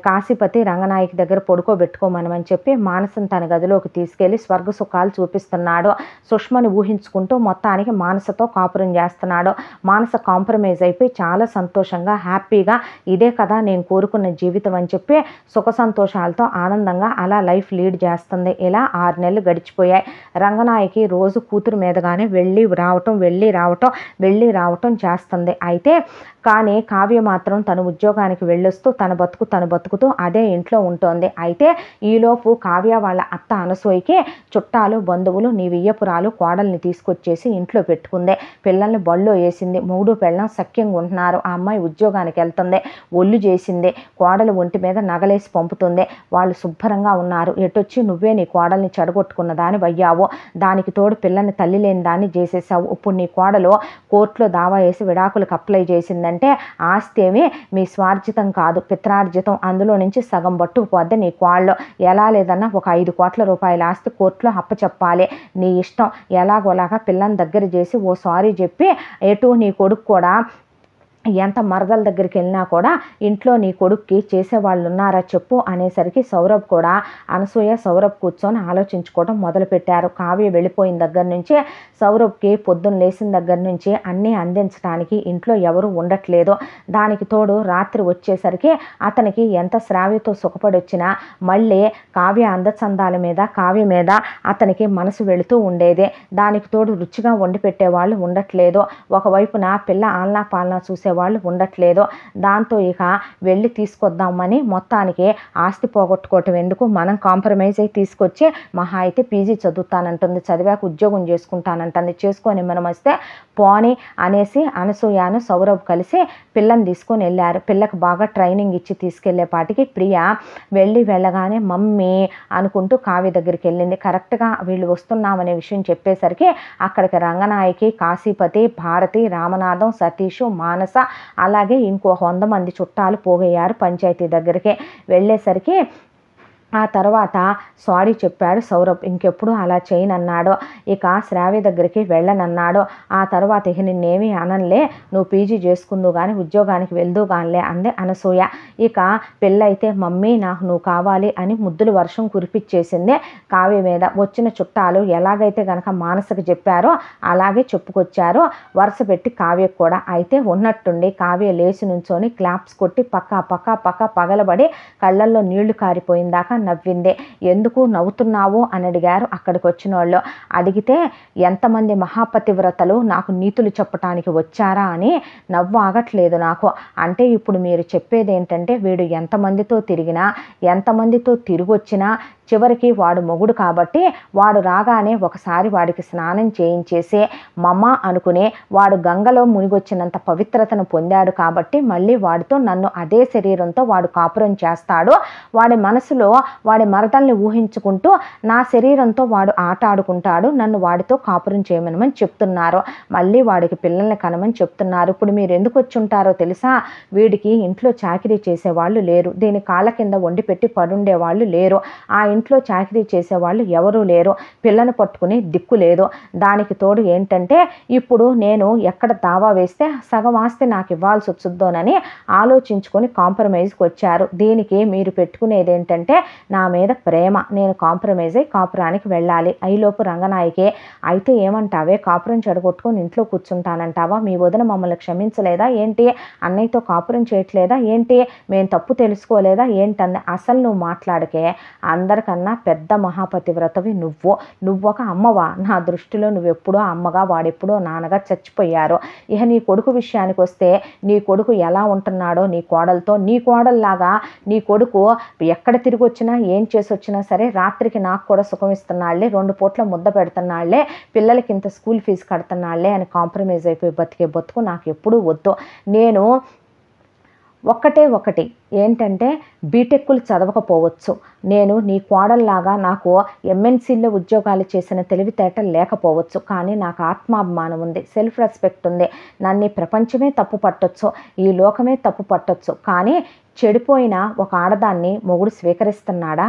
కాశీపతి రంగనాయకి దగ్గర పడుకోబెట్టుకో మనమని చెప్పి మానసం తన గదిలోకి తీసుకెళ్లి స్వర్గ సుఖాలు చూపిస్తున్నాడు సుష్మని ఊహించుకుంటూ మొత్తానికి మానసతో కాపురం చేస్తున్నాడు మానస కాంప్రమైజ్ అయిపోయి చాలా సంతోషంగా హ్యాపీగా ఇదే కదా నేను కోరుకున్న జీవితం అని చెప్పి సుఖ సంతోషాలతో ఆనందంగా అలా లైఫ్ లీడ్ చేస్తుంది ఇలా ఆరు నెలలు గడిచిపోయాయి రంగనాయకి రోజు కూతురు మీదగానే వెళ్ళి రావటం వెళ్ళి రావటం వెళ్ళి రావటం చేస్తుంది అయితే కానీ కావ్య మాత్రం తను ఉద్యోగానికి వెళ్ళొస్తూ తన బతుకు తను బతుకుతూ అదే ఇంట్లో ఉంటుంది అయితే ఈలోపు కావ్య వాళ్ళ అత్త అనసూయకి చుట్టాలు బంధువులు నీ వియ్యపురాలు కోడల్ని తీసుకొచ్చేసి ఇంట్లో పెట్టుకుంది పిల్లల్ని బళ్ళో వేసింది మూడు పిల్లలు సఖ్యంగా ఉంటున్నారు ఆ అమ్మాయి ఉద్యోగానికి వెళ్తుంది ఒళ్ళు చేసింది కోడలు ఒంటి మీద నగలేసి పంపుతుంది వాళ్ళు శుభ్రంగా ఉన్నారు ఎటొచ్చి నువ్వే నీ కోడల్ని చెడగొట్టుకున్న దాని వయ్యావు దానికి తోడు పిల్లల్ని తల్లి లేని దాన్ని చేసేసావు ఇప్పుడు నీ కోడలు కోర్టులో దావా వేసి విడాకులకు అప్లై చేసిందని ఏంటంటే ఆస్తి ఏమి మీ స్వార్జితం కాదు పిత్రార్జితం అందులో నుంచి సగం పట్టుకుపోద్ది నీ కోళ్ళు ఎలా లేదన్నా ఒక ఐదు కోట్ల రూపాయల ఆస్తి కోర్టులో అప్పచెప్పాలి నీ ఇష్టం ఎలాగోలాగా పిల్లని దగ్గర చేసి ఓ సారీ చెప్పి ఎటు నీ కొడుకు కూడా ఎంత మరదల దగ్గరికి వెళ్ళినా కూడా ఇంట్లో నీ కొడుక్కి చేసేవాళ్ళు ఉన్నారా చెప్పు అనేసరికి సౌరభ్ కూడా అనసూయ సౌరభ్ కూర్చొని ఆలోచించుకోవడం మొదలుపెట్టారు కావ్య వెళ్ళిపోయిన దగ్గర నుంచే సౌరభ్కి పొద్దున్న లేచిన దగ్గర నుంచి అన్నీ అందించడానికి ఇంట్లో ఎవరు ఉండట్లేదు దానికి తోడు రాత్రి వచ్చేసరికి అతనికి ఎంత శ్రావ్యతో సుఖపడొచ్చినా మళ్ళీ కావ్య అందచందాల మీద కావ్య మీద అతనికి మనసు వెళుతూ ఉండేదే దానికి తోడు రుచిగా వండి పెట్టేవాళ్ళు ఉండట్లేదు ఒకవైపున పిల్ల ఆలనా పాలనా చూసే వాళ్ళు ఉండట్లేదు దాంతో ఇక వెళ్ళి తీసుకొద్దామని మొత్తానికి ఆస్తి పోగొట్టుకోవటం ఎందుకు మనం కాంప్రమైజ్ అయి తీసుకొచ్చి మహా అయితే పీజీ చదువుతానంటుంది చదివాక ఉద్యోగం చేసుకుంటానంటుంది చేసుకొని మనం వస్తే పోనీ అనేసి అనసూయాను సౌరభ్ కలిసి పిల్లని తీసుకొని వెళ్ళారు పిల్లకు బాగా ట్రైనింగ్ ఇచ్చి తీసుకెళ్లేపాటికి ప్రియా వెళ్ళి వెళ్ళగానే మమ్మీ అనుకుంటూ కావ్య దగ్గరికి వెళ్ళింది కరెక్ట్గా వీళ్ళు వస్తున్నామనే విషయం చెప్పేసరికి అక్కడికి రంగనాయకి కాశీపతి భారతి రామనాథం సతీష్ మానస అలాగే ఇంకో వంద మంది చుట్టాలు పోగయ్యారు పంచాయతీ దగ్గరికి వెళ్ళేసరికి ఆ తర్వాత సారీ చెప్పాడు సౌరభ్ ఇంకెప్పుడు అలా చేయనన్నాడు ఇక శ్రావ్య దగ్గరికి వెళ్ళనన్నాడు ఆ తర్వాత ఇక నిన్నేమీ అనలే నువ్వు పీజీ చేసుకుందు కానీ ఉద్యోగానికి వెళ్దు కానిలే అంది అనసూయ ఇక పెళ్ళైతే మమ్మీ నాకు నువ్వు కావాలి అని ముద్దులు వర్షం కురిపించేసిందే కావ్య మీద వచ్చిన చుట్టాలు ఎలాగైతే గనక మానసకు చెప్పారో అలాగే చెప్పుకొచ్చారు వరుస పెట్టి కావ్య కూడా అయితే ఉన్నట్టుండి కావ్య లేచి నుంచొని క్లాప్స్ కొట్టి పక్క పక్క పక్క పగలబడి కళ్ళల్లో నీళ్లు కారిపోయిందాక నవ్విందే ఎందుకు నవ్వుతున్నావు అని అడిగారు అక్కడికి వచ్చిన వాళ్ళు అడిగితే ఎంతమంది మహాపతివ్రతలు నాకు నీతులు చెప్పటానికి వచ్చారా అని నవ్వు ఆగట్లేదు నాకు అంటే ఇప్పుడు మీరు చెప్పేది ఏంటంటే వీడు ఎంతమందితో తిరిగినా ఎంతమందితో తిరిగొచ్చినా చివరికి వాడు మొగుడు కాబట్టి వాడు రాగానే ఒకసారి వాడికి స్నానం చేయించేసి మమ్మ అనుకునే వాడు గంగలో మునిగొచ్చినంత పవిత్రతను పొందాడు కాబట్టి మళ్ళీ వాడితో నన్ను అదే శరీరంతో వాడు కాపురం చేస్తాడు వాడి మనసులో వాడి మరదల్ని ఊహించుకుంటూ నా శరీరంతో వాడు ఆట ఆడుకుంటాడు నన్ను వాడితో కాపురం చేయమనమని చెప్తున్నారు మళ్ళీ వాడికి పిల్లల్ని కనమని చెప్తున్నారు ఇప్పుడు మీరు ఎందుకు వచ్చి ఉంటారో తెలుసా వీడికి ఇంట్లో చాకరీ చేసేవాళ్ళు లేరు దీని కాళ్ళ కింద వండి పెట్టి పడుండేవాళ్ళు లేరు ఆ ఇంట్లో చాకరీ చేసేవాళ్ళు ఎవరూ లేరు పిల్లను పట్టుకుని దిక్కు లేదు దానికి తోడు ఏంటంటే ఇప్పుడు నేను ఎక్కడ దావా వేస్తే సగం ఆస్తి నాకు ఇవ్వాల్సి వచ్చుద్దోనని ఆలోచించుకొని కాంప్రమైజ్కి వచ్చారు దీనికి మీరు పెట్టుకునేది ఏంటంటే నా మీద ప్రేమ నేను కాంప్రమైజ్ అయ్యి కాపురానికి వెళ్ళాలి అయిలోపు రంగనాయకే అయితే ఏమంటావే కాపురం చెడగొట్టుకొని ఇంట్లో కూర్చుంటానంటావా మీ వదిన మమ్మల్ని క్షమించలేదా ఏంటి అన్నయ్యతో కాపురం చేయట్లేదా ఏంటి మేము తప్పు తెలుసుకోలేదా ఏంటంది అసలు నువ్వు మాట్లాడకే అందరికన్నా పెద్ద మహాపతివ్రతవి నువ్వు నువ్వు ఒక అమ్మవా నా దృష్టిలో నువ్వెప్పుడో అమ్మగా వాడెప్పుడో నాన్నగా చచ్చిపోయారు ఇక నీ కొడుకు విషయానికి వస్తే నీ కొడుకు ఎలా ఉంటున్నాడో నీ కోడలతో నీ కోడల్లాగా నీ కొడుకు ఎక్కడ తిరిగి వచ్చిన వచ్చినా ఏం చేసి వచ్చినా సరే రాత్రికి నాకు కూడా సుఖం ఇస్తున్నాళ్లే రెండు పూట్ల ముద్ద పెడుతున్నాళ్లే పిల్లలకి ఇంత స్కూల్ ఫీజు కడుతున్నాళ్లే అని కాంప్రమైజ్ అయిపోయి బతికే బతుకు నాకు ఎప్పుడూ వద్దు నేను ఒక్కటే ఒకటి ఏంటంటే బీటెక్కులు చదవకపోవచ్చు నేను నీ కోడల్లాగా నాకు ఎంఎన్సీలో ఉద్యోగాలు చేసిన తెలివితేట లేకపోవచ్చు కానీ నాకు ఆత్మాభిమానం ఉంది సెల్ఫ్ రెస్పెక్ట్ ఉంది నన్ను ప్రపంచమే తప్పు పట్టొచ్చు ఈ లోకమే తప్పు పట్టొచ్చు కానీ చెడిపోయిన ఒక ఆడదాన్ని మొగుడు స్వీకరిస్తున్నాడా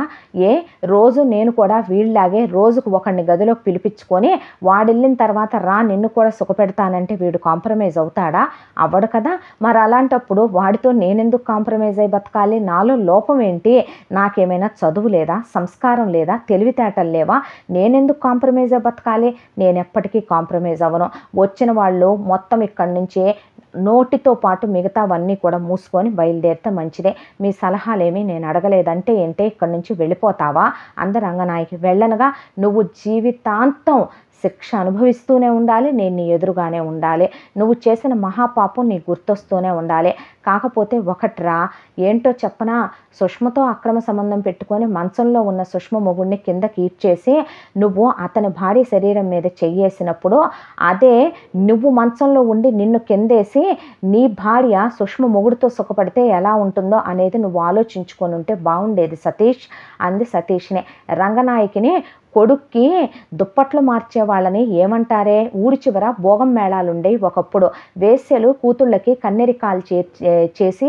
ఏ రోజు నేను కూడా వీళ్ళలాగే రోజుకు ఒకడిని గదిలోకి పిలిపించుకొని వాడిల్లిన తర్వాత రా నిన్ను కూడా సుఖపెడతానంటే వీడు కాంప్రమైజ్ అవుతాడా అవ్వడు కదా మరి అలాంటప్పుడు వాడితో నేనెందుకు కాంప్రమైజ్ అయి బతకాలి నాలో లోపం ఏంటి నాకేమైనా చదువు లేదా సంస్కారం లేదా తెలివితేటలు లేవా నేనెందుకు కాంప్రమైజ్ అయి బతకాలి నేను ఎప్పటికీ కాంప్రమైజ్ అవ్వను వచ్చిన వాళ్ళు మొత్తం ఇక్కడి నుంచే నోటితో పాటు మిగతావన్నీ కూడా మూసుకొని బయలుదేరితే మంచిదే మీ సలహాలేమి నేను అడగలేదంటే ఏంటే ఇక్కడి నుంచి వెళ్ళిపోతావా అందరు అంగనాయకి వెళ్ళనగా నువ్వు జీవితాంతం శిక్ష అనుభవిస్తూనే ఉండాలి నేను నీ ఎదురుగానే ఉండాలి నువ్వు చేసిన మహాపాపం నీ గుర్తొస్తూనే ఉండాలి కాకపోతే ఒకట్రా ఏంటో చెప్పనా సుష్మతో అక్రమ సంబంధం పెట్టుకొని మంచంలో ఉన్న సుష్మ మొగుడిని కిందకి ఈడ్చేసి నువ్వు అతని భారీ శరీరం మీద చెయ్యేసినప్పుడు అదే నువ్వు మంచంలో ఉండి నిన్ను కిందేసి నీ భార్య సుష్మ మొగుడితో సుఖపడితే ఎలా ఉంటుందో అనేది నువ్వు ఆలోచించుకొని ఉంటే బాగుండేది సతీష్ అంది సతీష్ని రంగనాయకిని కొడుక్కి దుప్పట్లు మార్చే వాళ్ళని ఏమంటారే ఊరి చివర భోగం మేళాలుండే ఒకప్పుడు వేసెలు కూతుళ్ళకి కన్నెరికాలు చే చేసి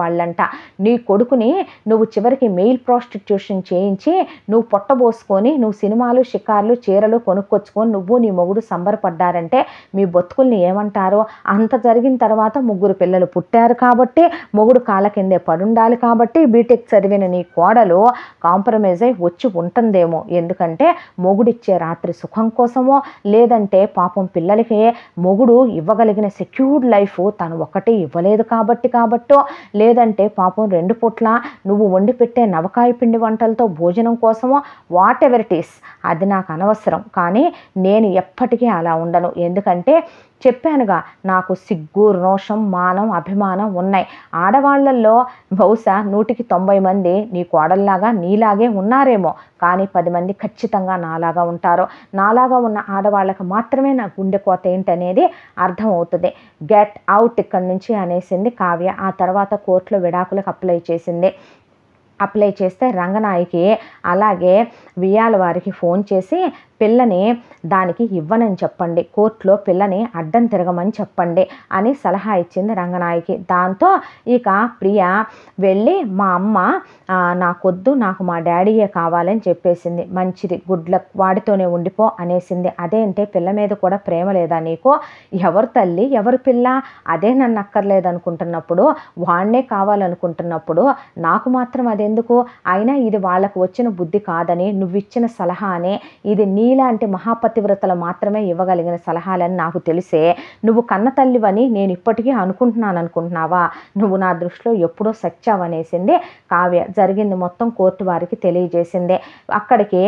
వాళ్ళంట నీ కొడుకుని నువ్వు చివరికి మెయిల్ ప్రాస్టిట్యూషన్ చేయించి నువ్వు పొట్టబోసుకొని నువ్వు సినిమాలు షికార్లు చీరలు కొనుక్కొచ్చుకొని నువ్వు నీ మొగుడు సంబరపడ్డారంటే మీ బతుకుల్ని ఏమంటారు అంత జరిగిన తర్వాత ముగ్గురు పిల్లలు పుట్టారు కాబట్టి మొగుడు కాళ్ళ కిందే పడుండాలి కాబట్టి బీటెక్ చదివిన నీ కోడలు కాంప్రమైజ్ అయి వచ్చి ఉంటుందేమో ఎందుకంటే ఏంటంటే మొగుడిచ్చే రాత్రి సుఖం కోసమో లేదంటే పాపం పిల్లలకి మొగుడు ఇవ్వగలిగిన సెక్యూర్డ్ లైఫ్ తను ఒకటి ఇవ్వలేదు కాబట్టి కాబట్టో లేదంటే పాపం రెండు పూట్ల నువ్వు వండి పెట్టే నవకాయ పిండి వంటలతో భోజనం కోసమో వాట్ ఎవర్ ఇట్ ఈస్ అది నాకు అనవసరం కానీ నేను ఎప్పటికీ అలా ఉండను ఎందుకంటే చెప్పానుగా నాకు సిగ్గు రోషం మానం అభిమానం ఉన్నాయి ఆడవాళ్లల్లో బహుశా నూటికి తొంభై మంది నీ కోడల్లాగా నీలాగే ఉన్నారేమో కానీ పది మంది ఖచ్చితంగా నాలాగా ఉంటారు నాలాగా ఉన్న ఆడవాళ్ళకి మాత్రమే నా గుండె కోత ఏంటనేది అర్థమవుతుంది గెట్ అవుట్ ఇక్కడి నుంచి అనేసింది కావ్య ఆ తర్వాత కోర్టులో విడాకులకు అప్లై చేసింది అప్లై చేస్తే రంగనాయకి అలాగే వియాల వారికి ఫోన్ చేసి పిల్లని దానికి ఇవ్వనని చెప్పండి కోర్టులో పిల్లని అడ్డం తిరగమని చెప్పండి అని సలహా ఇచ్చింది రంగనాయకి దాంతో ఇక ప్రియ వెళ్ళి మా అమ్మ నాకొద్దు నాకు మా డాడీయే కావాలని చెప్పేసింది మంచిది గుడ్ లక్ వాడితోనే ఉండిపో అనేసింది అదేంటే పిల్ల మీద కూడా ప్రేమ లేదా నీకు ఎవరు తల్లి ఎవరు పిల్ల అదే నన్ను అనుకుంటున్నప్పుడు వాడినే కావాలనుకుంటున్నప్పుడు నాకు మాత్రం అదెందుకు అయినా ఇది వాళ్ళకు వచ్చిన బుద్ధి కాదని నువ్వు ఇచ్చిన సలహానే ఇది నీ నీలాంటి మహాపతివ్రతలు మాత్రమే ఇవ్వగలిగిన సలహాలని నాకు తెలిసే నువ్వు కన్న తల్లివని నేను ఇప్పటికీ అనుకుంటున్నాను అనుకుంటున్నావా నువ్వు నా దృష్టిలో ఎప్పుడో సచ్చావనేసింది కావ్య జరిగింది మొత్తం కోర్టు వారికి తెలియజేసిందే అక్కడికి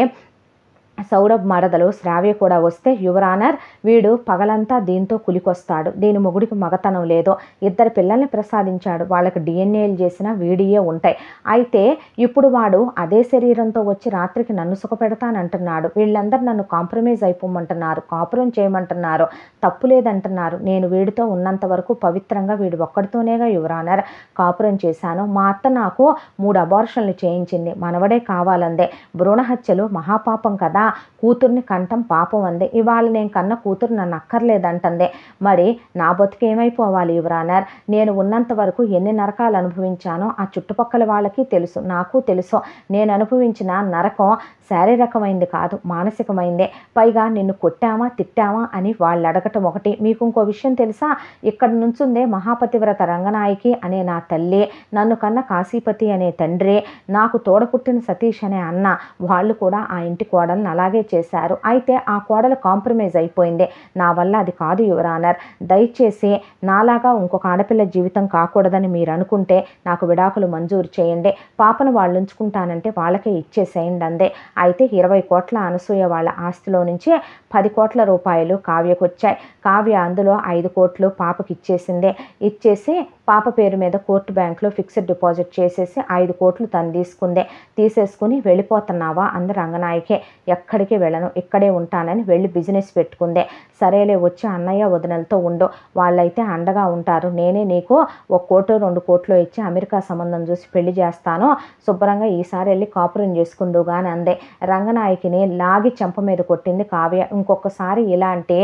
సౌరభ్ మరదలు శ్రావ్య కూడా వస్తే యువరానర్ వీడు పగలంతా దీంతో కులికొస్తాడు దీని మొగుడికి మగతనం లేదో ఇద్దరు పిల్లల్ని ప్రసాదించాడు వాళ్ళకి డిఎన్ఏలు చేసిన వీడియే ఉంటాయి అయితే ఇప్పుడు వాడు అదే శరీరంతో వచ్చి రాత్రికి నన్ను సుఖపెడతానంటున్నాడు వీళ్ళందరూ నన్ను కాంప్రమైజ్ అయిపోమంటున్నారు కాపురం చేయమంటున్నారు తప్పు లేదంటున్నారు నేను వీడితో ఉన్నంత వరకు పవిత్రంగా వీడు ఒక్కడితోనేగా యువరానర్ కాపురం చేశాను మా అత్త నాకు మూడు అబార్షన్లు చేయించింది మనవడే కావాలందే భ్రూణహత్యలు మహాపాపం కదా కూతుర్ని కంటం పాపం అంది ఇవాళ నేను కన్న కూతురు నన్ను అక్కర్లేదంటందే మరి నా బతుకు ఏమైపోవాలి యువరానర్ నేను ఉన్నంత వరకు ఎన్ని నరకాలు అనుభవించానో ఆ చుట్టుపక్కల వాళ్ళకి తెలుసు నాకు తెలుసు నేను అనుభవించిన నరకం శారీరకమైంది కాదు మానసికమైందే పైగా నిన్ను కొట్టామా తిట్టామా అని వాళ్ళు అడగటం ఒకటి మీకు ఇంకో విషయం తెలుసా ఇక్కడ నుంచుందే మహాపతివ్రత రంగనాయకి అనే నా తల్లి నన్ను కన్న కాశీపతి అనే తండ్రి నాకు తోడపుట్టిన సతీష్ అనే అన్న వాళ్ళు కూడా ఆ ఇంటి కోడలను అలాగే చేశారు అయితే ఆ కోడలు కాంప్రమైజ్ అయిపోయింది నా వల్ల అది కాదు యువరానర్ దయచేసి నాలాగా ఇంకొక ఆడపిల్ల జీవితం కాకూడదని మీరు అనుకుంటే నాకు విడాకులు మంజూరు చేయండి పాపను వాళ్ళు ఉంచుకుంటానంటే వాళ్ళకే ఇచ్చేసేయండి అందే అయితే ఇరవై కోట్ల అనసూయ వాళ్ళ ఆస్తిలో నుంచి పది కోట్ల రూపాయలు కావ్యకు వచ్చాయి కావ్య అందులో ఐదు కోట్లు పాపకి ఇచ్చేసిందే ఇచ్చేసి పాప పేరు మీద కోర్టు బ్యాంకులో ఫిక్స్డ్ డిపాజిట్ చేసేసి ఐదు కోట్లు తను తీసుకుందే తీసేసుకుని వెళ్ళిపోతున్నావా అంది రంగనాయకే ఎక్కడికి వెళ్ళను ఇక్కడే ఉంటానని వెళ్ళి బిజినెస్ పెట్టుకుందే సరేలే వచ్చి అన్నయ్య వదినలతో ఉండు వాళ్ళైతే అండగా ఉంటారు నేనే నీకు ఒక కోటో రెండు కోట్లు ఇచ్చి అమెరికా సంబంధం చూసి పెళ్లి చేస్తాను శుభ్రంగా ఈసారి వెళ్ళి కాపురం చేసుకుందు కానీ అందే రంగనాయకిని లాగి చెంప మీద కొట్టింది కావ్య ఇంకొకసారి ఇలాంటి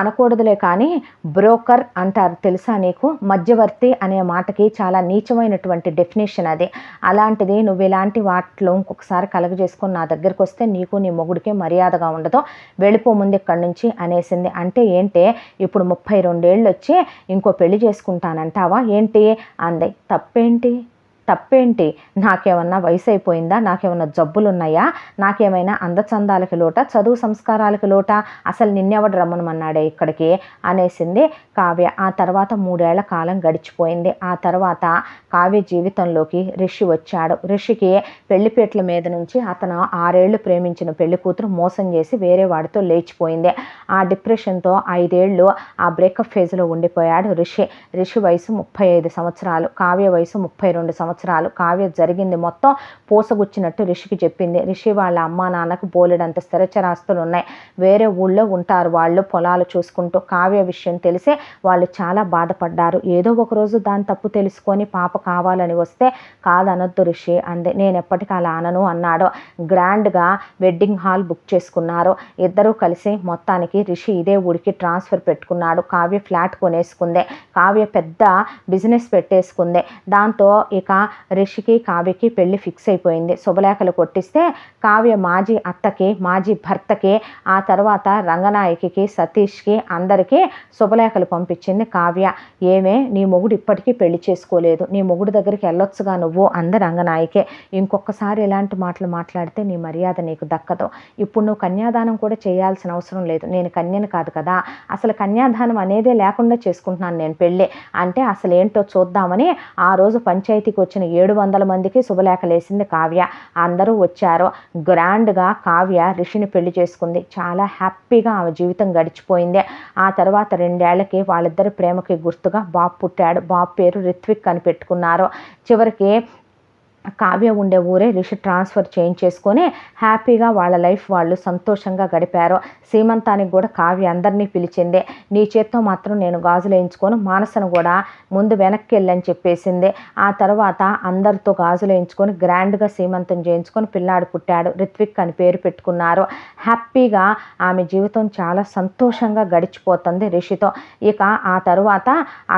అనకూడదులే కానీ బ్రోకర్ అంటారు తెలుసా నీకు మధ్యవర్తి అనే మాటకి చాలా నీచమైనటువంటి డెఫినేషన్ అది అలాంటిది నువ్వు ఇలాంటి వాటిలో ఇంకొకసారి కలగజేసుకొని నా దగ్గరికి వస్తే నీకు నీ మొగుడికే మర్యాదగా ఉండదు వెళ్ళిపో ముందు ఇక్కడి నుంచి అనేసింది అంటే ఏంటి ఇప్పుడు ముప్పై రెండేళ్ళు వచ్చి ఇంకో పెళ్లి చేసుకుంటానంటావా ఏంటి అంది తప్పేంటి తప్పేంటి నాకేమన్నా వయసు అయిపోయిందా నాకేమన్నా జబ్బులు ఉన్నాయా నాకేమైనా అందచందాలకి లోట చదువు సంస్కారాలకి లోట అసలు నిన్నెవడు రమ్మనమన్నాడే ఇక్కడికి అనేసింది కావ్య ఆ తర్వాత మూడేళ్ల కాలం గడిచిపోయింది ఆ తర్వాత కావ్య జీవితంలోకి రిషి వచ్చాడు రిషికి పెళ్లిపేట్ల మీద నుంచి అతను ఆరేళ్లు ప్రేమించిన పెళ్లి కూతురు మోసం చేసి వేరే వాడితో లేచిపోయింది ఆ డిప్రెషన్తో ఐదేళ్లు ఆ బ్రేకప్ ఫేజ్లో ఉండిపోయాడు రిషి రిషి వయసు ముప్పై ఐదు సంవత్సరాలు కావ్య వయసు ముప్పై రెండు సంవత్సరాలు సంవత్సరాలు కావ్య జరిగింది మొత్తం పోసగుచ్చినట్టు రిషికి చెప్పింది రిషి వాళ్ళ అమ్మా నాన్నకు బోలెడంత స్థిరచరాస్తులు ఉన్నాయి వేరే ఊళ్ళో ఉంటారు వాళ్ళు పొలాలు చూసుకుంటూ కావ్య విషయం తెలిసే వాళ్ళు చాలా బాధపడ్డారు ఏదో ఒకరోజు దాని తప్పు తెలుసుకొని పాప కావాలని వస్తే కాదనొద్దు రిషి అంది నేను ఎప్పటికీ అలా అనను అన్నాడు గ్రాండ్గా వెడ్డింగ్ హాల్ బుక్ చేసుకున్నారు ఇద్దరూ కలిసి మొత్తానికి రిషి ఇదే ఊరికి ట్రాన్స్ఫర్ పెట్టుకున్నాడు కావ్య ఫ్లాట్ కొనేసుకుంది కావ్య పెద్ద బిజినెస్ పెట్టేసుకుంది దాంతో ఇక రిషికి కావ్యకి పెళ్ళి ఫిక్స్ అయిపోయింది శుభలేఖలు కొట్టిస్తే కావ్య మాజీ అత్తకి మాజీ భర్తకి ఆ తర్వాత రంగనాయకి సతీష్కి అందరికీ శుభలేఖలు పంపించింది కావ్య ఏమే నీ మొగుడు ఇప్పటికీ పెళ్లి చేసుకోలేదు నీ మొగుడు దగ్గరికి వెళ్ళొచ్చుగా నువ్వు అంది రంగనాయకే ఇంకొకసారి ఇలాంటి మాటలు మాట్లాడితే నీ మర్యాద నీకు దక్కదు ఇప్పుడు నువ్వు కన్యాదానం కూడా చేయాల్సిన అవసరం లేదు నేను కన్యను కాదు కదా అసలు కన్యాదానం అనేదే లేకుండా చేసుకుంటున్నాను నేను పెళ్ళి అంటే అసలు ఏంటో చూద్దామని ఆ రోజు పంచాయతీకి వచ్చిన వచ్చిన ఏడు వందల మందికి శుభలేఖలేసింది కావ్య అందరూ వచ్చారు గ్రాండ్గా కావ్య రిషిని పెళ్లి చేసుకుంది చాలా హ్యాపీగా ఆమె జీవితం గడిచిపోయింది ఆ తర్వాత రెండేళ్లకి వాళ్ళిద్దరి ప్రేమకి గుర్తుగా బాబు పుట్టాడు బాబు పేరు రిత్విక్ అని పెట్టుకున్నారు చివరికి కావ్య ఉండే ఊరే రిషి ట్రాన్స్ఫర్ చేయించేసుకొని హ్యాపీగా వాళ్ళ లైఫ్ వాళ్ళు సంతోషంగా గడిపారు సీమంతానికి కూడా కావ్య అందరినీ పిలిచింది నీ చేత్తో మాత్రం నేను గాజులు వేయించుకొని మానసను కూడా ముందు వెనక్కి వెళ్ళని చెప్పేసింది ఆ తర్వాత అందరితో గాజులు వేయించుకొని గ్రాండ్గా సీమంతం చేయించుకొని పిల్లాడు పుట్టాడు రిత్విక్ అని పేరు పెట్టుకున్నారు హ్యాపీగా ఆమె జీవితం చాలా సంతోషంగా గడిచిపోతుంది రిషితో ఇక ఆ తర్వాత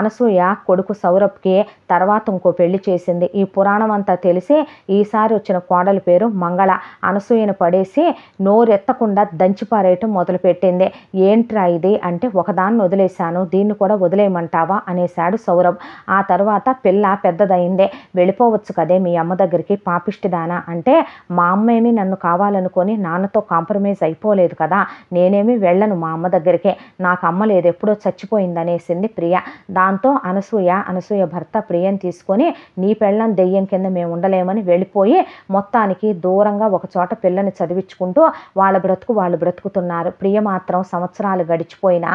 అనసూయ కొడుకు సౌరభ్కి తర్వాత ఇంకో పెళ్లి చేసింది ఈ పురాణం అంతా తెలిసి తెలిసి ఈసారి వచ్చిన కోడల పేరు మంగళ అనసూయను పడేసి నోరెత్తకుండా దంచిపారేయటం మొదలుపెట్టింది ఏంట్రా ఇది అంటే ఒకదాన్ని వదిలేశాను దీన్ని కూడా వదిలేయమంటావా అనేశాడు సౌరభ్ ఆ తర్వాత పిల్ల పెద్దదైందే వెళ్ళిపోవచ్చు కదే మీ అమ్మ దగ్గరికి పాపిష్టిదానా అంటే మా అమ్మేమీ నన్ను కావాలనుకొని నాన్నతో కాంప్రమైజ్ అయిపోలేదు కదా నేనేమి వెళ్ళను మా అమ్మ దగ్గరికి నాకు అమ్మ లేదు ఎప్పుడో చచ్చిపోయిందనేసింది ప్రియ దాంతో అనసూయ అనసూయ భర్త ప్రియని తీసుకొని నీ పెళ్ళం దెయ్యం కింద మేము ఉండలేదు ఉండలేమని వెళ్ళిపోయి మొత్తానికి దూరంగా ఒక చోట పిల్లని చదివించుకుంటూ వాళ్ళ బ్రతుకు వాళ్ళు బ్రతుకుతున్నారు ప్రియ మాత్రం సంవత్సరాలు గడిచిపోయినా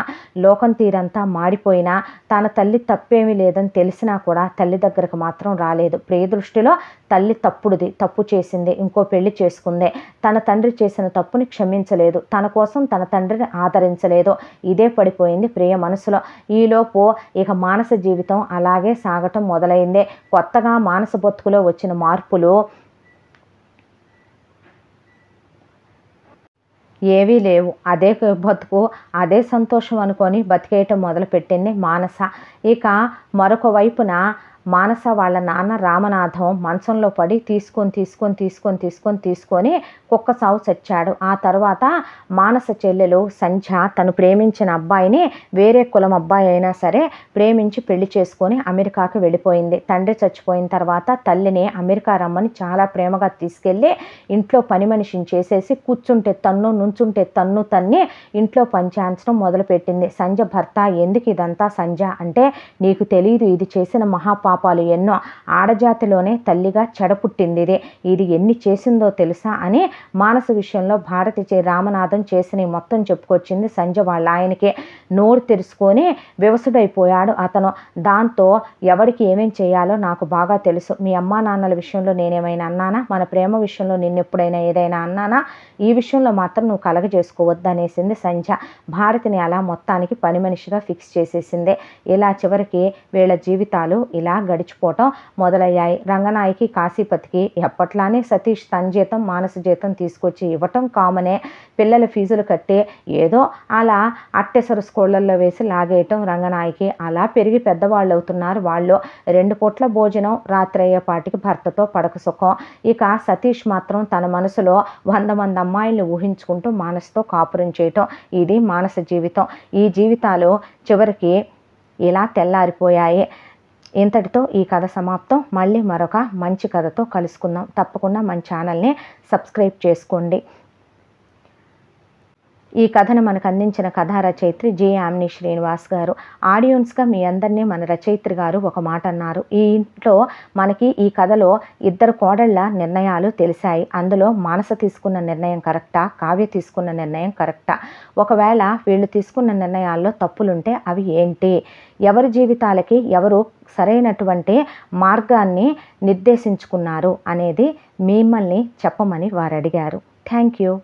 లోకం తీరంతా మాడిపోయినా తన తల్లి తప్పేమీ లేదని తెలిసినా కూడా తల్లి దగ్గరకు మాత్రం రాలేదు ప్రియ దృష్టిలో తల్లి తప్పుడుది తప్పు చేసింది ఇంకో పెళ్లి చేసుకుంది తన తండ్రి చేసిన తప్పుని క్షమించలేదు తన కోసం తన తండ్రిని ఆదరించలేదు ఇదే పడిపోయింది ప్రియ మనసులో ఈలోపు ఇక మానస జీవితం అలాగే సాగటం మొదలైందే కొత్తగా మానస బతుకులో వచ్చిన మార్పులు ఏవీ లేవు అదే బతుకు అదే సంతోషం అనుకొని బతికేయటం మొదలుపెట్టింది మానస ఇక మరొక వైపున మానస వాళ్ళ నాన్న రామనాథం మంచంలో పడి తీసుకొని తీసుకొని తీసుకొని తీసుకొని తీసుకొని కుక్క సావు చచ్చాడు ఆ తర్వాత మానస చెల్లెలు సంధ్య తను ప్రేమించిన అబ్బాయిని వేరే కులం అబ్బాయి అయినా సరే ప్రేమించి పెళ్లి చేసుకొని అమెరికాకు వెళ్ళిపోయింది తండ్రి చచ్చిపోయిన తర్వాత తల్లిని అమెరికా రమ్మని చాలా ప్రేమగా తీసుకెళ్ళి ఇంట్లో పని మనిషిని చేసేసి కూర్చుంటే తన్ను నుంచుంటే తన్ను తన్ని ఇంట్లో పనిచేయించడం మొదలుపెట్టింది సంజ భర్త ఎందుకు ఇదంతా సంజ అంటే నీకు తెలియదు ఇది చేసిన మహాపా పాపాలు ఎన్నో ఆడజాతిలోనే తల్లిగా చెడపుట్టిందిదే ఇది ఎన్ని చేసిందో తెలుసా అని మానస విషయంలో భారతి చే రామనాథం చేసిన మొత్తం చెప్పుకొచ్చింది సంజ వాళ్ళ ఆయనకే నోరు తెరుచుకొని వివసుడైపోయాడు అతను దాంతో ఎవరికి ఏమేం చేయాలో నాకు బాగా తెలుసు మీ అమ్మా నాన్నల విషయంలో నేనేమైనా అన్నానా మన ప్రేమ విషయంలో ఎప్పుడైనా ఏదైనా అన్నానా ఈ విషయంలో మాత్రం నువ్వు కలగజేసుకోవద్దనేసింది సంజ భారతిని అలా మొత్తానికి పని మనిషిగా ఫిక్స్ చేసేసింది ఇలా చివరికి వీళ్ళ జీవితాలు ఇలా గడిచిపోవటం మొదలయ్యాయి రంగనాయకి కాశీపతికి ఎప్పట్లానే సతీష్ తన జీతం మానస జీతం తీసుకొచ్చి ఇవ్వటం కామనే పిల్లల ఫీజులు కట్టి ఏదో అలా అట్టెసరు స్కూళ్ళల్లో వేసి లాగేయటం రంగనాయకి అలా పెరిగి పెద్దవాళ్ళు అవుతున్నారు వాళ్ళు రెండు పూట్ల భోజనం రాత్రి అయ్యేపాటికి భర్తతో పడక సుఖం ఇక సతీష్ మాత్రం తన మనసులో వంద మంది అమ్మాయిల్ని ఊహించుకుంటూ మానసుతో కాపురం చేయటం ఇది మానస జీవితం ఈ జీవితాలు చివరికి ఇలా తెల్లారిపోయాయి ఇంతటితో ఈ కథ సమాప్తం మళ్ళీ మరొక మంచి కథతో కలుసుకుందాం తప్పకుండా మన ఛానల్ని సబ్స్క్రైబ్ చేసుకోండి ఈ కథను మనకు అందించిన కథా రచయిత్రి జే ఆమ్ని శ్రీనివాస్ గారు ఆడియన్స్గా మీ అందరినీ మన రచయిత్రి గారు ఒక మాట అన్నారు ఈ ఇంట్లో మనకి ఈ కథలో ఇద్దరు కోడళ్ళ నిర్ణయాలు తెలిసాయి అందులో మానస తీసుకున్న నిర్ణయం కరెక్టా కావ్య తీసుకున్న నిర్ణయం కరెక్టా ఒకవేళ వీళ్ళు తీసుకున్న నిర్ణయాల్లో తప్పులుంటే అవి ఏంటి ఎవరి జీవితాలకి ఎవరు సరైనటువంటి మార్గాన్ని నిర్దేశించుకున్నారు అనేది మిమ్మల్ని చెప్పమని వారు అడిగారు థ్యాంక్ యూ